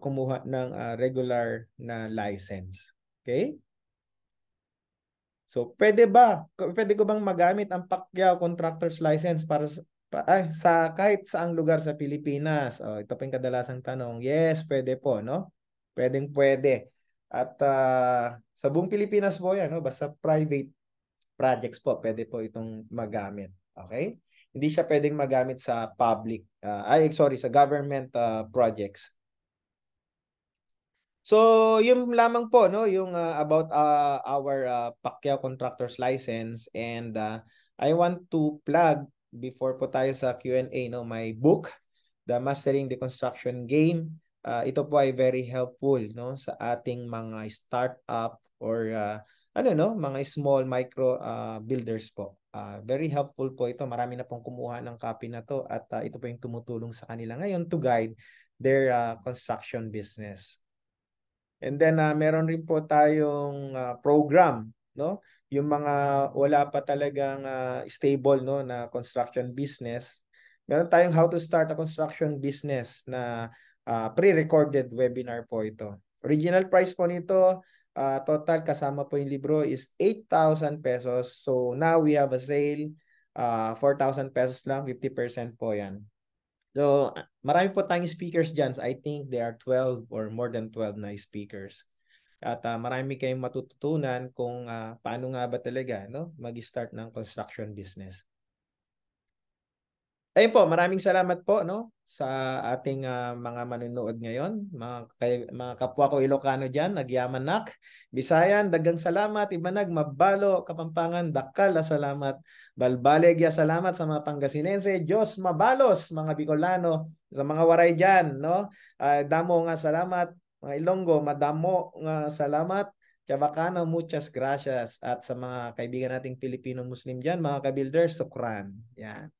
kumuha ng uh, regular na license. Okay? So, pwede ba? Pwede ko bang magamit ang Pacquiao contractor's license para sa, pa, ay, sa kahit saang lugar sa Pilipinas? Oh, ito pa yung kadalasang tanong. Yes, pwede po, no? Pwedeng pwede. At uh, sa buong Pilipinas po yan, no? basta private projects po, pwede po itong magamit. Okay? Hindi siya pwedeng magamit sa public, uh, ay sorry, sa government uh, projects. So, yung lamang po no, yung uh, about uh, our uh, Pacquiao contractors license and uh, I want to plug before po tayo sa Q&A no, my book, The Mastering the Construction Game uh, ito po ay very helpful no sa ating mga startup or uh, ano no mga small micro uh, builders po uh, very helpful po ito marami na pong kumuha ng copy na to at uh, ito po yung tumutulong sa kanila ngayon to guide their uh, construction business and then uh, meron rin po tayong uh, program no yung mga wala pa talagang uh, stable no na construction business meron tayong how to start a construction business na uh, pre-recorded webinar po ito. Original price po nito, uh, total kasama po yung libro is 8,000 pesos. So now we have a sale, uh, ah, 4,000 pesos lang, 50% po yan. So marami po tayong speakers dyan. I think there are 12 or more than 12 na speakers. At uh, marami kayong matututunan kung uh, paano nga ba talaga no, mag-start ng construction business. Ayun po, maraming salamat po no sa ating uh, mga manunood ngayon, mga, kay, mga kapwa ko Ilocano diyan, nagyamanak, Bisayan, dagang salamat, Ibanag, Mabalo, Kapampangan, Dakala, ah, salamat, Balbalegya, salamat sa mga Pangasinense, Dios mabalos, mga Bicolano, sa mga waray diyan, no? Uh, damo nga salamat, mga Ilonggo, madamo nga salamat, Chabacano, muchas gracias. At sa mga kaibigan nating Pilipino muslim diyan, mga kabilders, sukran. Yan.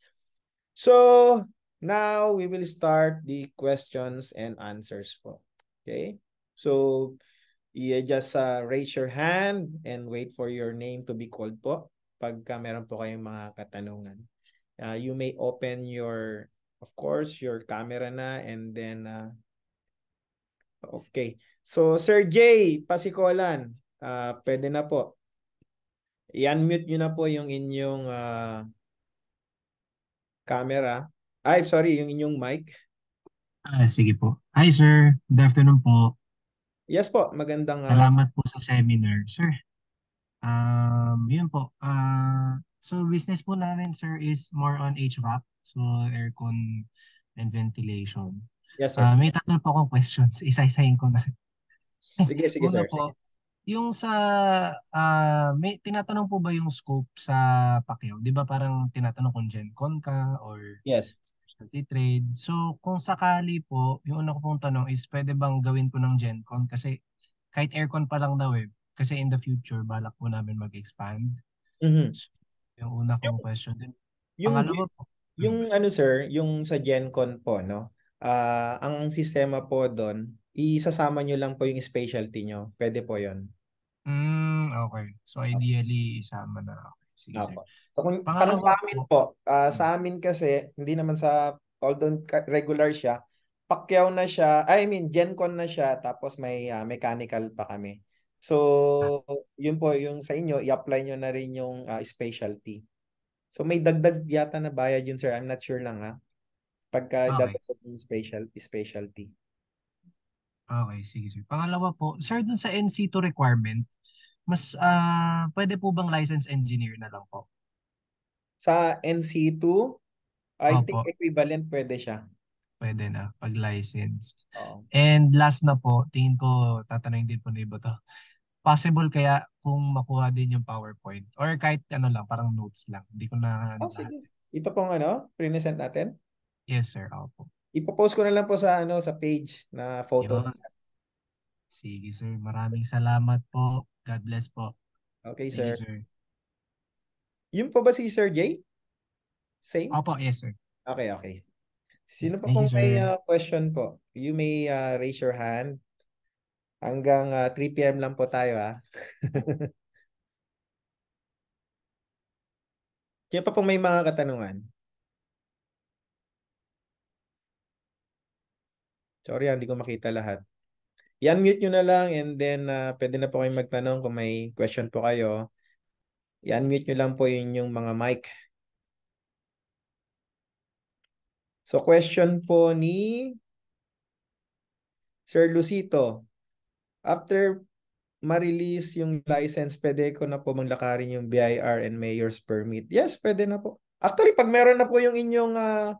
So, now we will start the questions and answers po. Okay? So, yeah, just uh, raise your hand and wait for your name to be called po pagka meron po kayong mga katanungan. Uh, you may open your, of course, your camera na and then, uh, okay. So, Sir Jay Pasikolan, uh, pwede na po. I-unmute nyo na po yung inyong uh, camera. Ay, sorry, yung inyong mic. Ah, sige po. Hi, sir. Good afternoon po. Yes po, magandang... Uh... Salamat po sa seminar, sir. Um, yun po. Uh, so, business po namin, sir, is more on HVAC. So, aircon and ventilation. Yes, sir. Uh, may tatlo po akong questions. Isa-isahin ko na. Sige, sige, sir. Po, yung sa uh, may tinatanong po ba yung scope sa Pacquiao? 'Di ba parang tinatanong kung GenCon ka or Yes. specialty trade. So kung sakali po, yung una ko pong tanong is pwede bang gawin ko ng GenCon kasi kahit aircon pa lang daw eh kasi in the future balak po namin mag-expand. Mm-hmm. So, yung una kong yung, question din. Yung Pangalawa po. Yung mm-hmm. ano sir, yung sa GenCon po no. Uh, ang sistema po doon, iisasama nyo lang po yung specialty nyo. Pwede po yon Mm, okay. So ideally isama na. Okay. Sige, Opo. So kung Pangalawa, sa amin po, uh, sa hmm. amin kasi hindi naman sa although regular siya, Pacquiao na siya, I mean GenCon na siya tapos may uh, mechanical pa kami. So, ah. yun po yung sa inyo, i-apply nyo na rin yung uh, specialty. So, may dagdag yata na bayad yun, sir. I'm not sure lang, ha? Pagka okay. dagdag yung special, specialty. Okay, sige, sir. Pangalawa po, sir, dun sa NC2 requirement, mas uh, pwede po bang license engineer na lang po? Sa NC2, I Opo. think equivalent pwede siya. Pwede na, pag license. Oo. And last na po, tingin ko tatanungin din po na iba to. Possible kaya kung makuha din yung PowerPoint or kahit ano lang, parang notes lang. Hindi ko na... Oh, sige. Ito pong ano, present natin? Yes, sir. Opo. Ipo-post ko na lang po sa ano sa page na photo. Yun. Sige, sir. Maraming salamat po. God bless po. Okay, sir. You, sir. Yun po ba si Sir Jay? Same? Opo, yes, sir. Okay, okay. Sino pa Thank pong you, may uh, question po? You may uh, raise your hand. Hanggang uh, 3 p.m. lang po tayo, ha? Ah. Kaya pa pong may mga katanungan? Sorry, ah, hindi ko makita lahat. I-unmute nyo na lang and then uh, pwede na po kayong magtanong kung may question po kayo. I-unmute nyo lang po yun yung mga mic. So question po ni Sir Lucito. After ma-release yung license, pwede ko na po maglakarin yung BIR and mayor's permit. Yes, pwede na po. Actually, pag meron na po yung inyong uh,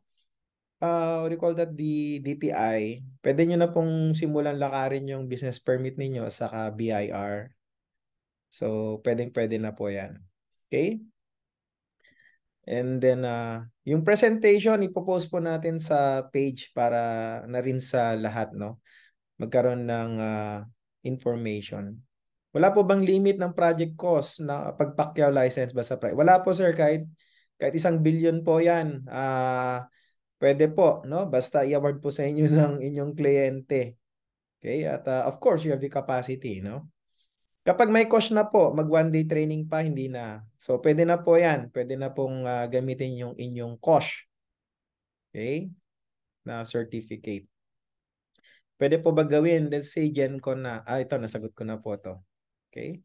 uh, ah, recall that, the DTI, pwede nyo na pong simulan lakarin yung business permit ninyo sa BIR. So, pwedeng pwede na po yan. Okay? And then, uh, yung presentation, ipopost po natin sa page para na rin sa lahat, no? Magkaroon ng uh, information. Wala po bang limit ng project cost na pagpakyaw license ba sa price? Wala po, sir. Kahit, kahit isang billion po yan. Uh, Pwede po, no? Basta i-award po sa inyo ng inyong kliyente. Okay? At uh, of course, you have the capacity, no? Kapag may cost na po, mag one day training pa, hindi na. So, pwede na po yan. Pwede na pong uh, gamitin yung inyong cost. Okay? Na certificate. Pwede po ba gawin? Let's say, gen ko na. Ah, ito, nasagot ko na po to. Okay?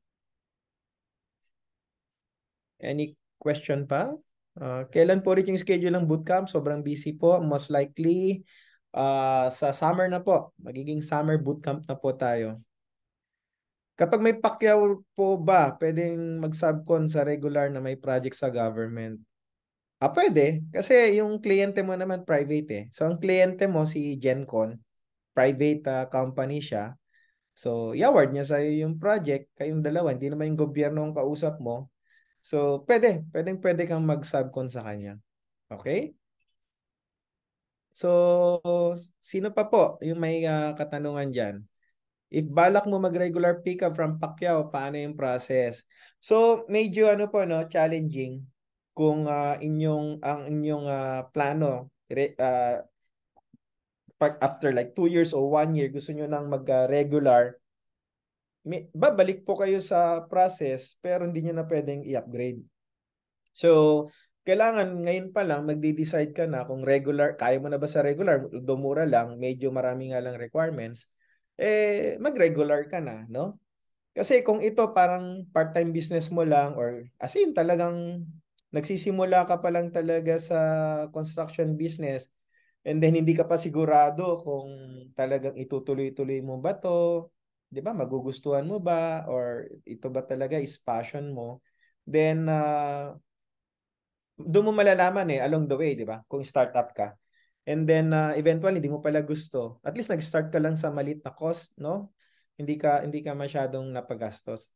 Any question pa? Uh, kailan po rin yung schedule ng bootcamp? Sobrang busy po. Most likely, uh, sa summer na po. Magiging summer bootcamp na po tayo. Kapag may pakyaw po ba, pwedeng mag-subcon sa regular na may project sa government? Ah, pwede. Kasi yung kliyente mo naman private eh. So, ang kliyente mo si GenCon, private uh, company siya. So, i-award niya sa'yo yung project, kayong dalawa. Hindi naman yung gobyerno ang kausap mo. So, pwede. Pwedeng pwede kang mag-subcon sa kanya. Okay? So, sino pa po yung may uh, katanungan dyan? If balak mo mag-regular pickup from Pacquiao, paano yung process? So, medyo ano po, no, challenging kung uh, inyong ang inyong uh, plano re, uh, pag after like 2 years or 1 year gusto niyo nang mag-regular uh, regular, may, babalik po kayo sa process pero hindi nyo na pwedeng i-upgrade. So, kailangan ngayon pa lang magde-decide ka na kung regular, kaya mo na ba sa regular, dumura lang, medyo marami nga lang requirements, eh mag-regular ka na, no? Kasi kung ito parang part-time business mo lang or as in talagang nagsisimula ka pa lang talaga sa construction business and then hindi ka pa sigurado kung talagang itutuloy-tuloy mo ba to 'di ba magugustuhan mo ba or ito ba talaga is passion mo then uh, doon mo malalaman eh along the way 'di ba kung startup ka and then uh, eventually hindi mo pala gusto at least nag-start ka lang sa maliit na cost no hindi ka hindi ka masyadong napagastos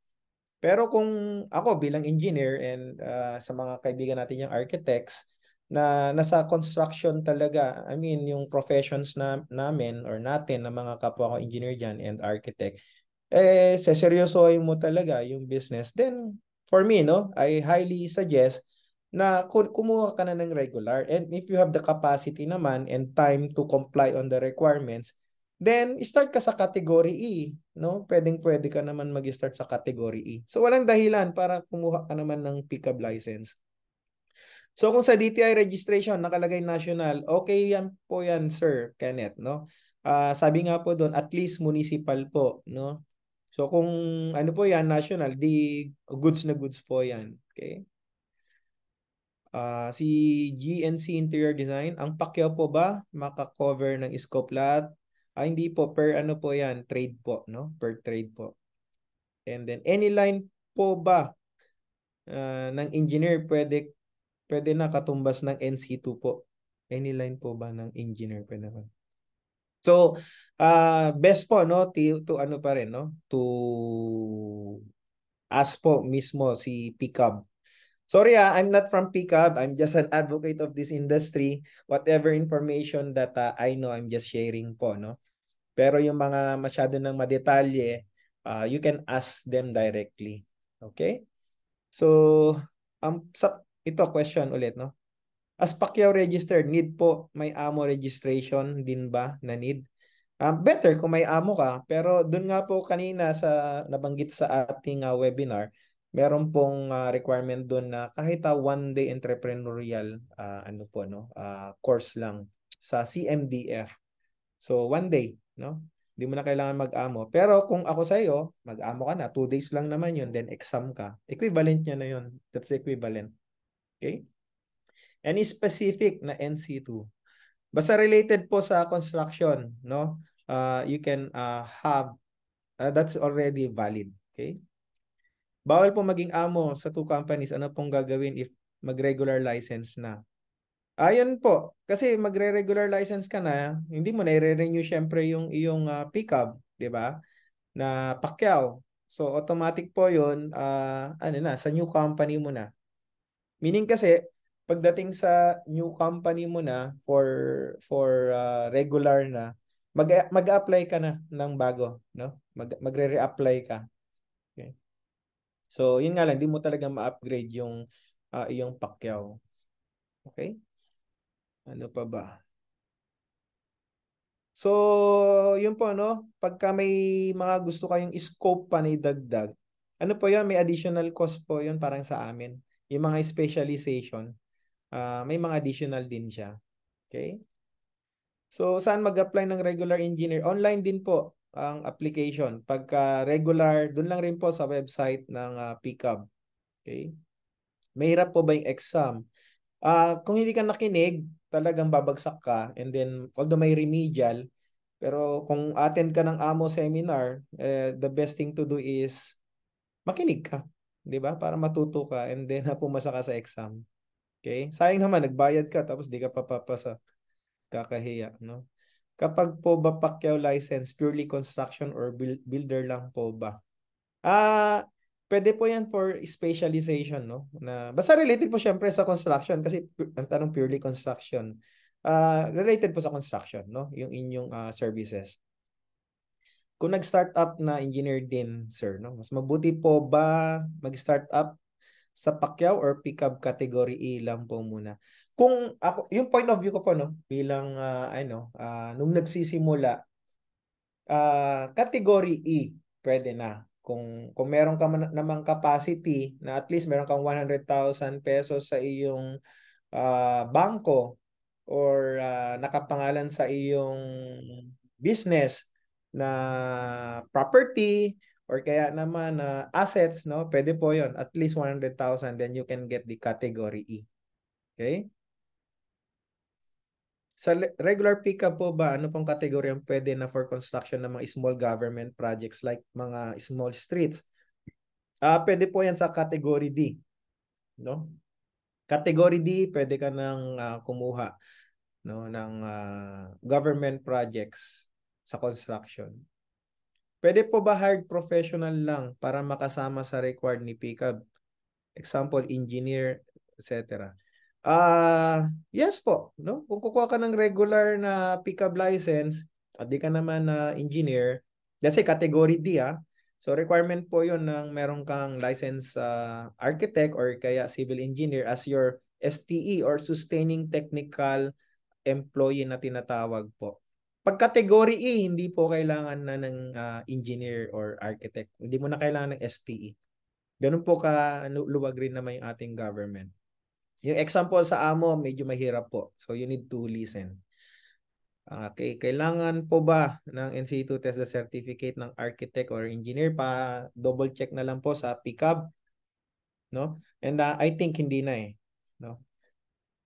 pero kung ako bilang engineer and uh, sa mga kaibigan natin yung architects na nasa construction talaga. I mean, yung professions na namin or natin ng mga kapwa ko engineer diyan and architect, eh seseryosohin mo talaga yung business. Then for me, no, I highly suggest na kumuha ka na ng regular and if you have the capacity naman and time to comply on the requirements, then start ka sa category E, no? Pwedeng pwede ka naman mag-start sa category E. So walang dahilan para kumuha ka naman ng pickup license. So kung sa DTI registration nakalagay national, okay yan po yan sir Kenneth, no? Uh, sabi nga po doon at least municipal po, no? So kung ano po yan national, di goods na goods po yan, okay? Uh, si GNC Interior Design, ang pakyaw po ba makakover ng scope lahat? Ah, hindi po, per ano po yan, trade po, no? Per trade po. And then, any line po ba uh, ng engineer pwede Pwede na katumbas ng NC2 po. Any line po ba ng engineer pwede ba? So, uh, best po no to, to ano pa rin no to ask po mismo si Picab. Sorry ah, I'm not from Picab. I'm just an advocate of this industry. Whatever information that uh, I know, I'm just sharing po no. Pero yung mga masyado ng madetalye, uh, you can ask them directly. Okay? So, um, sa ito question ulit, no? As Pacquiao registered, need po may amo registration din ba na need? Um, better kung may amo ka, pero doon nga po kanina sa nabanggit sa ating uh, webinar, meron pong uh, requirement doon na kahit uh, one day entrepreneurial uh, ano po no, uh, course lang sa CMDF. So one day, no? Hindi mo na kailangan mag-amo. Pero kung ako sa iyo, mag-amo ka na, two days lang naman 'yun, then exam ka. Equivalent niya na 'yun. That's equivalent. Okay? Any specific na NC2. Basta related po sa construction, no? Uh, you can uh, have uh, that's already valid, okay? Bawal po maging amo sa two companies. Ano pong gagawin if mag-regular license na? Ayun po, kasi magre-regular license ka na, hindi mo na i-renew syempre yung iyong uh, pickup, 'di ba? Na Pacquiao. So automatic po 'yon, uh, ano na, sa new company mo na. Meaning kasi, pagdating sa new company mo na for for uh, regular na mag mag-apply ka na ng bago, no? Mag magre-reapply ka. Okay. So, yun nga lang, hindi mo talaga ma-upgrade yung uh, iyong pakyaw. Okay? Ano pa ba? So, yun po, no? Pagka may mga gusto kayong scope pa na idagdag, ano po yun? May additional cost po yun parang sa amin. Yung mga specialization, uh, may mga additional din siya. Okay? So, saan mag-apply ng regular engineer? Online din po ang application. Pagka regular, dun lang rin po sa website ng uh, ah, PCAB. Okay? Mahirap po ba yung exam? Uh, kung hindi ka nakinig, talagang babagsak ka. And then, although may remedial, pero kung attend ka ng AMO seminar, eh, the best thing to do is makinig ka. 'di ba? Para matuto ka and then ha, pumasa ka sa exam. Okay? Sayang naman nagbayad ka tapos di ka papapasa. Kakahiya, no? Kapag po ba Pacquiao license, purely construction or builder lang po ba? Ah, uh, pwede po yan for specialization, no? Na, basta related po siyempre sa construction kasi ang tanong purely construction. Uh, related po sa construction, no? Yung inyong uh, services kung nag-start up na engineer din, sir, no? mas mabuti po ba mag-start up sa Pacquiao or pickup category E lang po muna? Kung ako, yung point of view ko po, no, bilang, uh, ano, uh, nung nagsisimula, uh, category E, pwede na. Kung, kung meron ka man, namang capacity na at least meron kang 100,000 pesos sa iyong uh, bangko or uh, nakapangalan sa iyong business, na property or kaya naman na uh, assets, no? Pwede po 'yon, at least 100,000 then you can get the category E. Okay? Sa regular pickup po ba, ano pong kategory ang pwede na for construction ng mga small government projects like mga small streets? Ah, uh, pwede po 'yan sa category D, no? Category D, pwede ka nang uh, kumuha no ng uh, government projects sa construction. Pwede po ba hired professional lang para makasama sa required ni pickup? Example, engineer, etc. Ah, uh, yes po, no? Kung kukuha ka ng regular na pickup license at di ka naman na uh, engineer, that's a category D ah. So requirement po 'yon ng meron kang license uh, architect or kaya civil engineer as your STE or sustaining technical employee na tinatawag po. Pag category A, e, hindi po kailangan na ng uh, engineer or architect. Hindi mo na kailangan ng STE. Ganun po ka luwag rin naman yung ating government. Yung example sa amo, medyo mahirap po. So you need to listen. Okay, ah, kailangan po ba ng NC2 e test the certificate ng architect or engineer pa double check na lang po sa pickup, no? And uh, I think hindi na eh, no?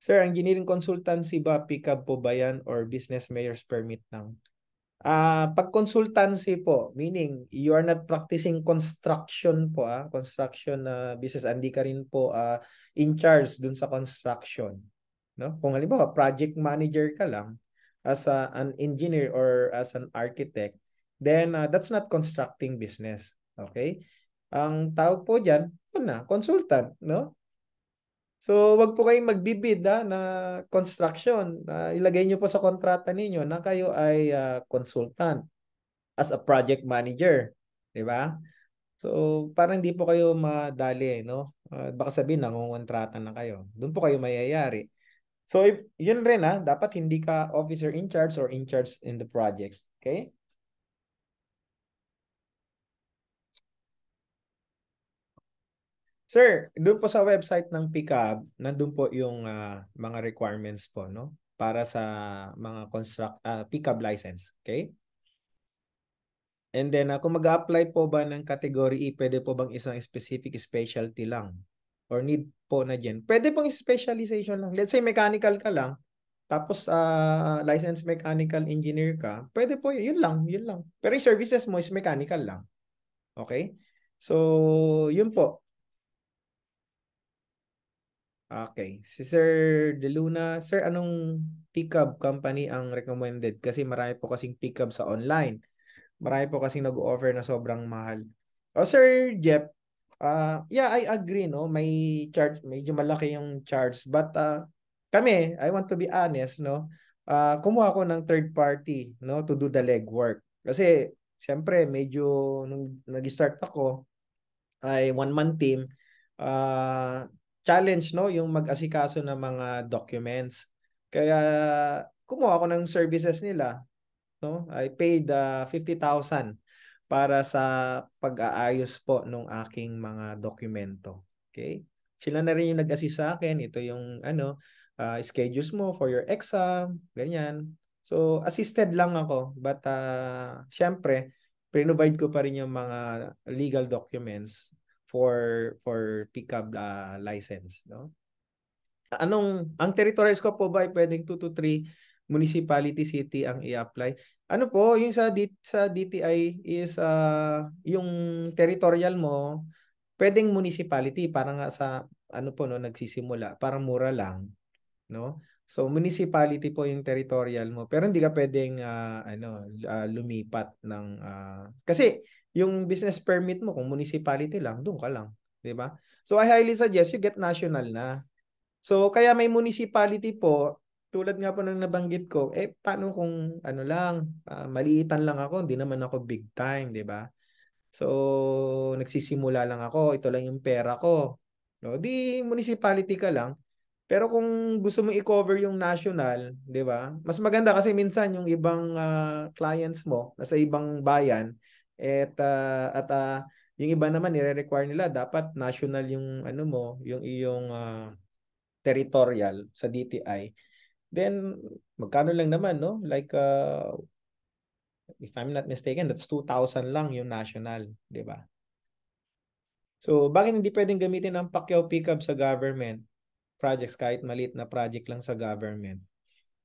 Sir, engineering consultancy ba, pickup po ba yan or business mayor's permit ng? Ah, uh, pag consultancy po, meaning you are not practicing construction po ah, construction na uh, business hindi ka rin po uh, in charge dun sa construction, no? Kung halimbawa project manager ka lang as a, an engineer or as an architect, then uh, that's not constructing business, okay? Ang tawag po diyan, na, consultant, no? So, wag po kayong magbibid ha, ah, na construction. Uh, ilagay niyo po sa kontrata ninyo na kayo ay uh, consultant as a project manager, 'di ba? So, parang hindi po kayo madali, eh, no? Uh, baka sabihin nangungontrata na kayo. Doon po kayo mayayari. So, if, yun rin ha, dapat hindi ka officer in charge or in charge in the project, okay? Sir, doon po sa website ng Pickup, nandun po yung uh, mga requirements po, no? Para sa mga construct, uh, ah, Pickup license, okay? And then, uh, kung mag-apply po ba ng category E, pwede po bang isang specific specialty lang? Or need po na dyan? Pwede pong specialization lang. Let's say mechanical ka lang, tapos uh, license mechanical engineer ka, pwede po yun, yun lang, yun lang. Pero yung services mo is mechanical lang. Okay? So, yun po. Okay. Si Sir De Luna, Sir, anong pickup company ang recommended? Kasi marami po kasing pickup sa online. Marami po kasing nag-offer na sobrang mahal. Oh, Sir Jeff, uh, yeah, I agree, no? May charge, medyo malaki yung charge. But uh, kami, I want to be honest, no? Uh, kumuha ko ng third party, no? To do the legwork. Kasi, siyempre, medyo nung nag-start ako, ay one-man team, uh, challenge no yung mag-asikaso ng mga documents. Kaya kumuha ako ng services nila. No? I paid uh, ah, 50,000 para sa pag-aayos po ng aking mga dokumento. Okay? Sila na rin yung nag-assist sa akin. Ito yung ano, uh, schedules mo for your exam, ganyan. So, assisted lang ako. But, uh, syempre, pre-provide ko pa rin yung mga legal documents for for pickup uh, license, no? Anong ang territorial scope po ba pwedeng 2 to 3 municipality city ang i-apply? Ano po, yung sa D- sa DTI is uh, yung territorial mo pwedeng municipality para nga sa ano po no nagsisimula, para mura lang, no? So municipality po yung territorial mo pero hindi ka pwedeng uh, ano uh, lumipat ng uh, kasi yung business permit mo kung municipality lang, doon ka lang, 'di ba? So I highly suggest you get national na. So kaya may municipality po tulad nga po ng nabanggit ko, eh paano kung ano lang, uh, maliitan lang ako, hindi naman ako big time, 'di ba? So nagsisimula lang ako, ito lang yung pera ko. No, di municipality ka lang. Pero kung gusto mong i-cover yung national, 'di ba? Mas maganda kasi minsan yung ibang uh, clients mo nasa ibang bayan, at, uh, at uh, yung iba naman, ire require nila, dapat national yung, ano mo, yung iyong uh, territorial sa DTI. Then, magkano lang naman, no? Like, uh, if I'm not mistaken, that's 2,000 lang yung national, di ba? So, bakit hindi pwedeng gamitin ang Pacquiao pickup sa government projects kahit maliit na project lang sa government?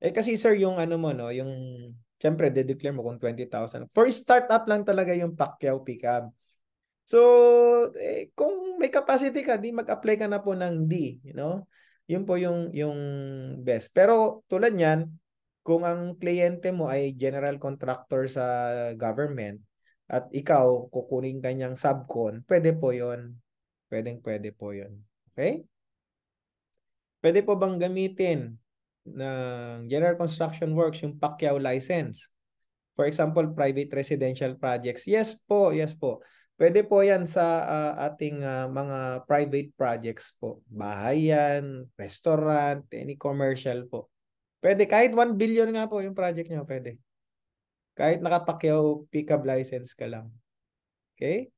Eh kasi sir, yung ano mo no, yung Siyempre, de mo kung 20,000. For startup lang talaga yung Pacquiao pickup. So, eh, kung may capacity ka, di mag-apply ka na po ng D, you know? Yun po yung yung best. Pero tulad niyan, kung ang kliyente mo ay general contractor sa government at ikaw kukunin kanyang subcon, pwede po 'yon. Pwedeng pwede po 'yon. Okay? Pwede po bang gamitin ng General Construction Works yung Pacquiao license. For example, private residential projects. Yes po, yes po. Pwede po 'yan sa uh, ating uh, mga private projects po. Bahay 'yan, restaurant, any commercial po. Pwede kahit 1 billion nga po yung project nyo, pwede. Kahit nakapakyaw pickup license ka lang. Okay?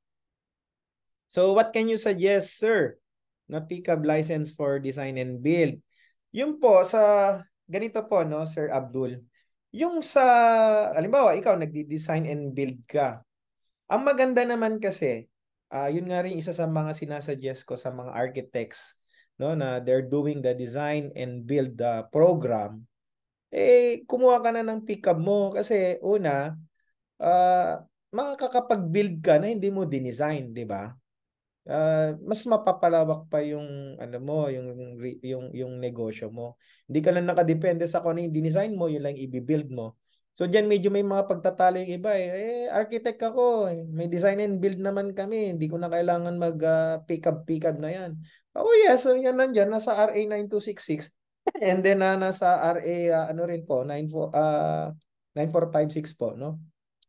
So what can you suggest, sir? Na pickup license for design and build. Yung po sa ganito po no Sir Abdul. Yung sa halimbawa ikaw nagdi design and build ka. Ang maganda naman kasi uh, yun nga rin isa sa mga sinasuggest ko sa mga architects no na they're doing the design and build the program. Eh kumuha ka na ng pickup mo kasi una uh, makakapag-build ka na hindi mo dinesign, di ba? uh, mas mapapalawak pa yung ano mo, yung yung yung negosyo mo. Hindi ka lang nakadepende sa kung ano yung dinesign mo, yun lang i-build mo. So diyan medyo may mga pagtatalo yung iba eh. eh architect ako, eh. may design and build naman kami. Hindi ko na kailangan mag uh, ah, pick up pick up na yan. Oh yes, so yan lang nandiyan nasa RA 9266 and then uh, nasa RA uh, ano rin po 94 uh, 9456 po no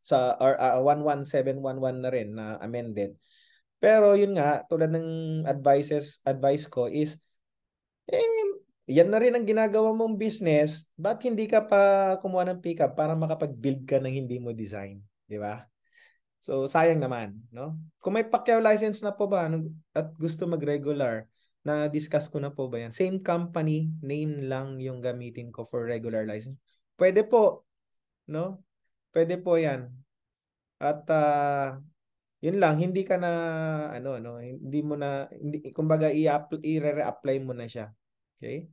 sa or, uh, 11711 na rin na amended. Pero yun nga, tulad ng advices, advice ko is, eh, yan na rin ang ginagawa mong business, ba't hindi ka pa kumuha ng pickup para makapag-build ka ng hindi mo design? Di ba? So, sayang naman. No? Kung may Pacquiao license na po ba ano, at gusto mag-regular, na-discuss ko na po ba yan? Same company, name lang yung gamitin ko for regular license. Pwede po. No? Pwede po yan. At uh, yun lang hindi ka na ano ano hindi mo na hindi kumbaga i-re-apply mo na siya okay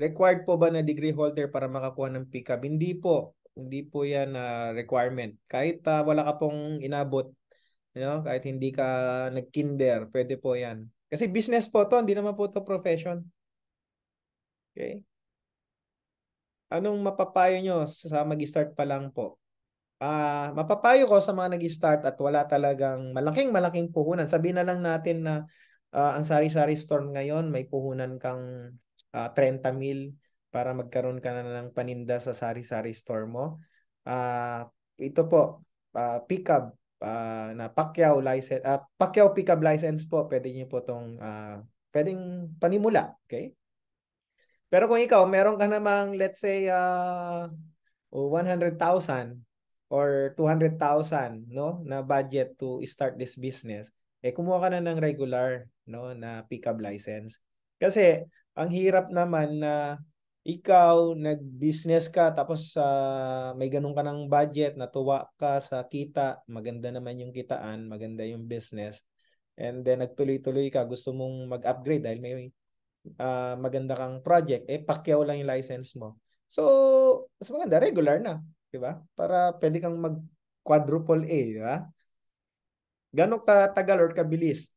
required po ba na degree holder para makakuha ng pickup hindi po hindi po yan uh, requirement kahit uh, wala ka pong inabot you know kahit hindi ka nagkinder pwede po yan kasi business po to hindi naman po to profession okay anong mapapayo nyo sa mag-start pa lang po uh, mapapayo ko sa mga nag-start at wala talagang malaking malaking puhunan. Sabihin na lang natin na uh, ang sari-sari store ngayon may puhunan kang uh, ah, 30 mil para magkaroon ka na ng paninda sa sari-sari store mo. Uh, ito po, uh, up uh, na Pacquiao license, uh, Pacquiao up license po, pwede niyo po tong uh, pwedeng panimula, okay? Pero kung ikaw, meron ka namang let's say uh, 100,000 or 200,000 no na budget to start this business eh kumuha ka na ng regular no na pickup license kasi ang hirap naman na ikaw nag-business ka tapos uh, may ganun ka ng budget natuwa ka sa kita maganda naman yung kitaan maganda yung business and then nagtuloy-tuloy ka gusto mong mag-upgrade dahil may uh, maganda kang project eh pakyaw lang yung license mo so mas maganda regular na di ba? Para pwede kang mag quadruple A, di ba? Ganong katagal or kabilis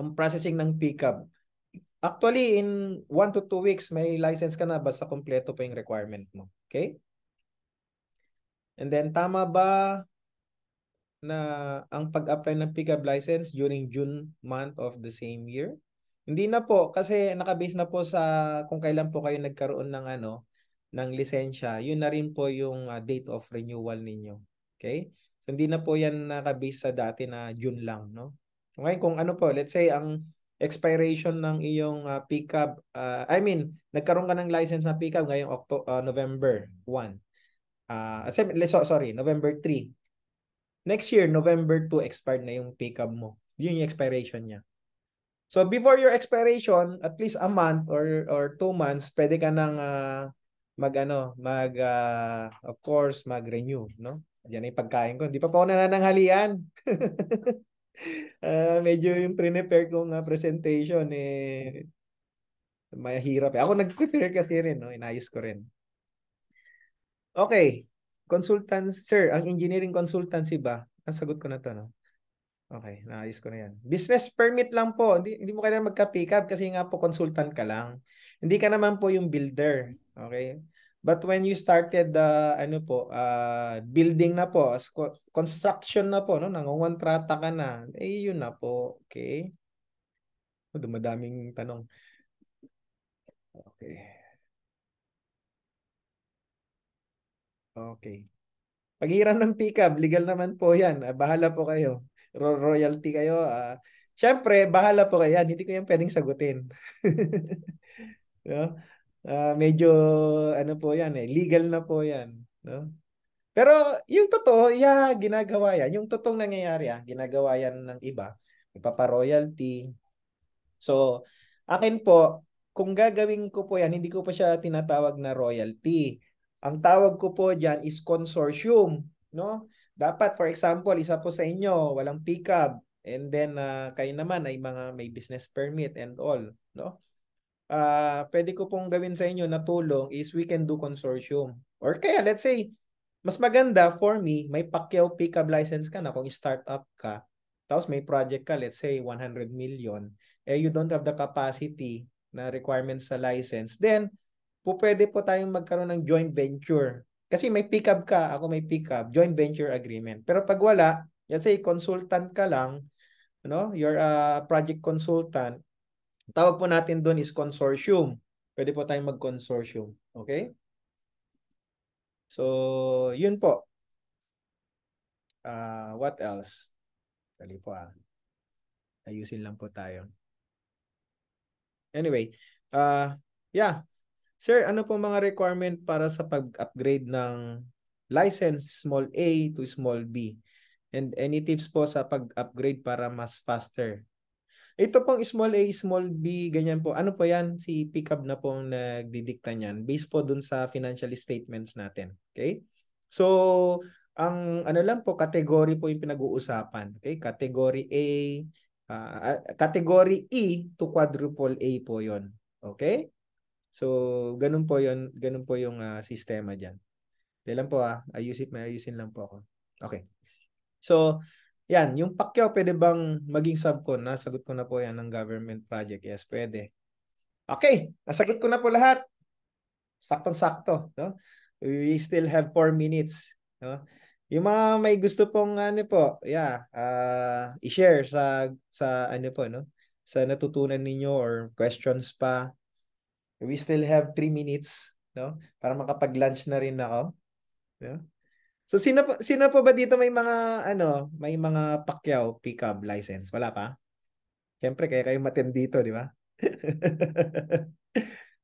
ang processing ng pickup? Actually, in 1 to 2 weeks, may license ka na basta kompleto pa yung requirement mo. Okay? And then, tama ba na ang pag-apply ng pickup license during June month of the same year? Hindi na po kasi nakabase na po sa kung kailan po kayo nagkaroon ng ano ng lisensya, yun na rin po yung uh, date of renewal ninyo. Okay? So hindi na po yan nakabase sa dati na June lang, no? Okay, kung ano po, let's say ang expiration ng iyong uh, ah, pickup, uh, ah, I mean, nagkaroon ka ng license na pickup ngayong Octo- uh, November 1. Uh, so, sorry, November 3. Next year, November 2 expired na yung pickup mo. Yun yung expiration niya. So before your expiration, at least a month or or two months, pwede ka nang uh, mag ano, mag uh, of course mag-renew, no? Yan ay pagkain ko. Hindi pa po ako nananghalian. uh, ah, medyo yung prepare ko ng ah, presentation eh mahirap. Eh. Ako nag-prepare kasi rin, no? inayos ko rin. Okay. Consultant, sir, as engineering consultancy ba? Nasagot ko na to, no? Okay, naayos ko na yan. Business permit lang po. Hindi, hindi mo kailangan magka-pick up kasi nga po consultant ka lang. Hindi ka naman po yung builder. Okay? But when you started the uh, ano po, uh, building na po, construction na po, no, nangongontrata ka na, eh yun na po, okay? Oh, dumadaming tanong. Okay. Okay. Paghiram ng pickup, legal naman po 'yan. Ah, bahala po kayo. Royalty kayo. Uh, Siyempre, bahala po kayo yan. Hindi ko yan pwedeng sagutin. no? Uh, medyo ano po 'yan eh, legal na po 'yan, no? Pero yung totoo, yeah, ginagawa 'yan. Yung totoong nangyayari, ah, ginagawa 'yan ng iba. Ipapa-royalty. So, akin po, kung gagawin ko po 'yan, hindi ko pa siya tinatawag na royalty. Ang tawag ko po diyan is consortium, no? Dapat for example, isa po sa inyo walang pick up, and then uh, kayo naman ay mga may business permit and all, no? uh, pwede ko pong gawin sa inyo na tulong is we can do consortium. Or kaya let's say, mas maganda for me, may Pacquiao pickup license ka na kung startup ka, tapos may project ka, let's say 100 million, eh you don't have the capacity na requirements sa license, then po pwede po tayong magkaroon ng joint venture. Kasi may pickup ka, ako may pickup, joint venture agreement. Pero pag wala, let's say consultant ka lang, no? you're a project consultant, Tawag po natin doon is consortium. Pwede po tayong mag-consortium. Okay? So, yun po. Uh, what else? Dali po ah. Ayusin lang po tayo. Anyway, uh, yeah. Sir, ano po mga requirement para sa pag-upgrade ng license small a to small b? And any tips po sa pag-upgrade para mas faster? Ito pong small A, small B, ganyan po. Ano po yan? Si pickup na pong nagdidikta niyan based po dun sa financial statements natin. Okay? So, ang ano lang po, category po yung pinag-uusapan. Okay? Category A, uh, category E to quadruple A po yon Okay? So, ganun po yon ganun po yung uh, sistema diyan. Diyan lang po ah, ayusin, may ayusin lang po ako. Okay. So, yan, yung Pacquiao pwede bang maging subcon? Nasagot ko na po yan ng government project. Yes, pwede. Okay, nasagot ko na po lahat. Saktong-sakto. No? We still have 4 minutes. No? Yung mga may gusto pong ano po, yeah, uh, i-share sa sa ano po no, sa natutunan ninyo or questions pa. We still have 3 minutes, no? Para makapag-lunch na rin ako. No? So sino pa, sino pa ba dito may mga ano, may mga Pacquiao pickup license? Wala pa? Siyempre kaya kayo matindi dito, di ba?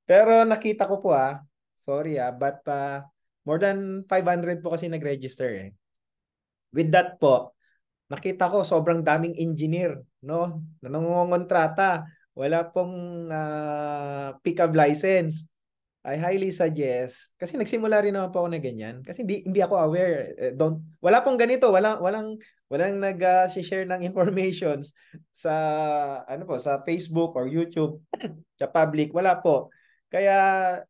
Pero nakita ko po ah, sorry ah, but uh, more than 500 po kasi nag-register eh. With that po, nakita ko sobrang daming engineer, no? Nanongongontrata, wala pong uh, ah, pickup license. I highly suggest kasi nagsimula rin naman po ako na ganyan kasi hindi hindi ako aware eh, don't wala pong ganito wala walang walang nag-share ah, ng informations sa ano po sa Facebook or YouTube sa public wala po kaya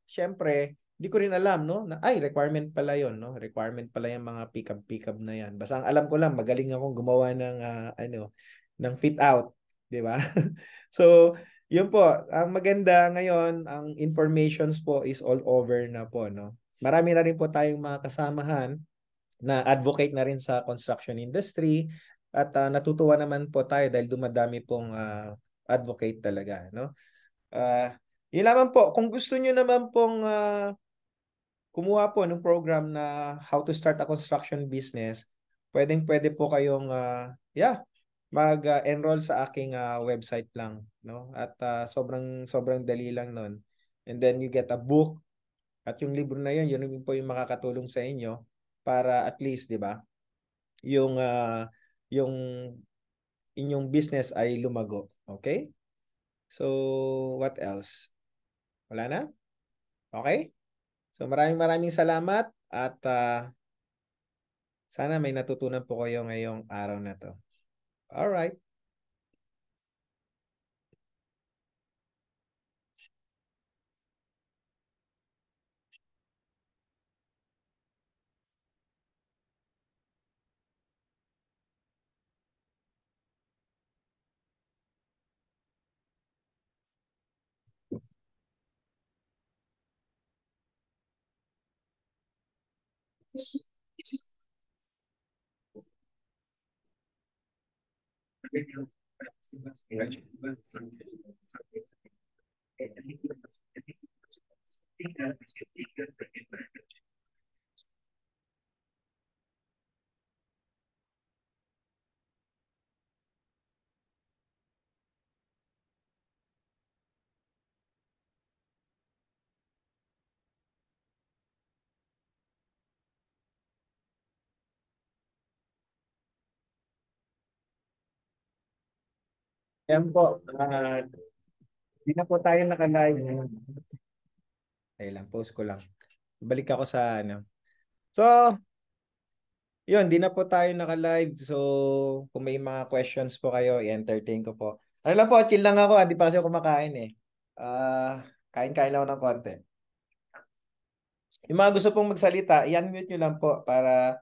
syempre hindi ko rin alam no na, ay requirement pala yon no requirement pala yung mga pick up pick up na yan basta ang alam ko lang magaling akong gumawa ng uh, ano ng fit out di ba so yun po, ang maganda ngayon, ang informations po is all over na po, no? Marami na rin po tayong mga kasamahan na advocate na rin sa construction industry at uh, natutuwa naman po tayo dahil dumadami pong uh, advocate talaga, no? Uh, yun lamang po, kung gusto niyo naman pong uh, kumuha po ng program na how to start a construction business, pwedeng pwede po kayong, uh, yeah, mag-enroll sa aking uh, website lang, no? At uh, sobrang sobrang dali lang noon. And then you get a book at yung libro na yun, yun po yung makakatulong sa inyo para at least, 'di ba? Yung uh, yung inyong business ay lumago, okay? So, what else? Wala na? Okay? So, maraming maraming salamat at uh, sana may natutunan po kayo ngayong araw na to. All right. Thank you. Yan po. Hindi uh, na po tayo nakalive. Ay lang, post ko lang. Balik ako sa ano. So, yun, Hindi na po tayo naka-live. So, kung may mga questions po kayo, i-entertain ko po. Ano lang po, chill lang ako. Hindi pa kasi ako kumakain eh. Uh, kain-kain lang ako ng konti. Yung mga gusto pong magsalita, i-unmute nyo lang po para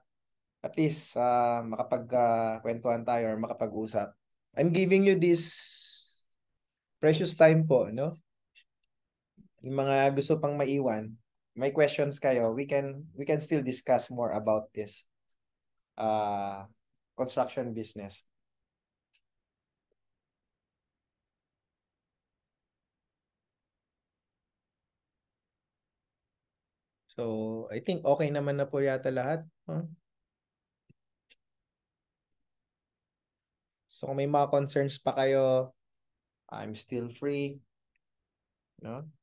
at least uh, ah, makapagkwentuhan ah, uh, tayo or makapag-usap. I'm giving you this precious time po, no? Yung mga gusto pang maiwan, may questions kayo, we can we can still discuss more about this uh, construction business. So, I think okay naman na po yata lahat. Huh? So kung may mga concerns pa kayo, I'm still free. No?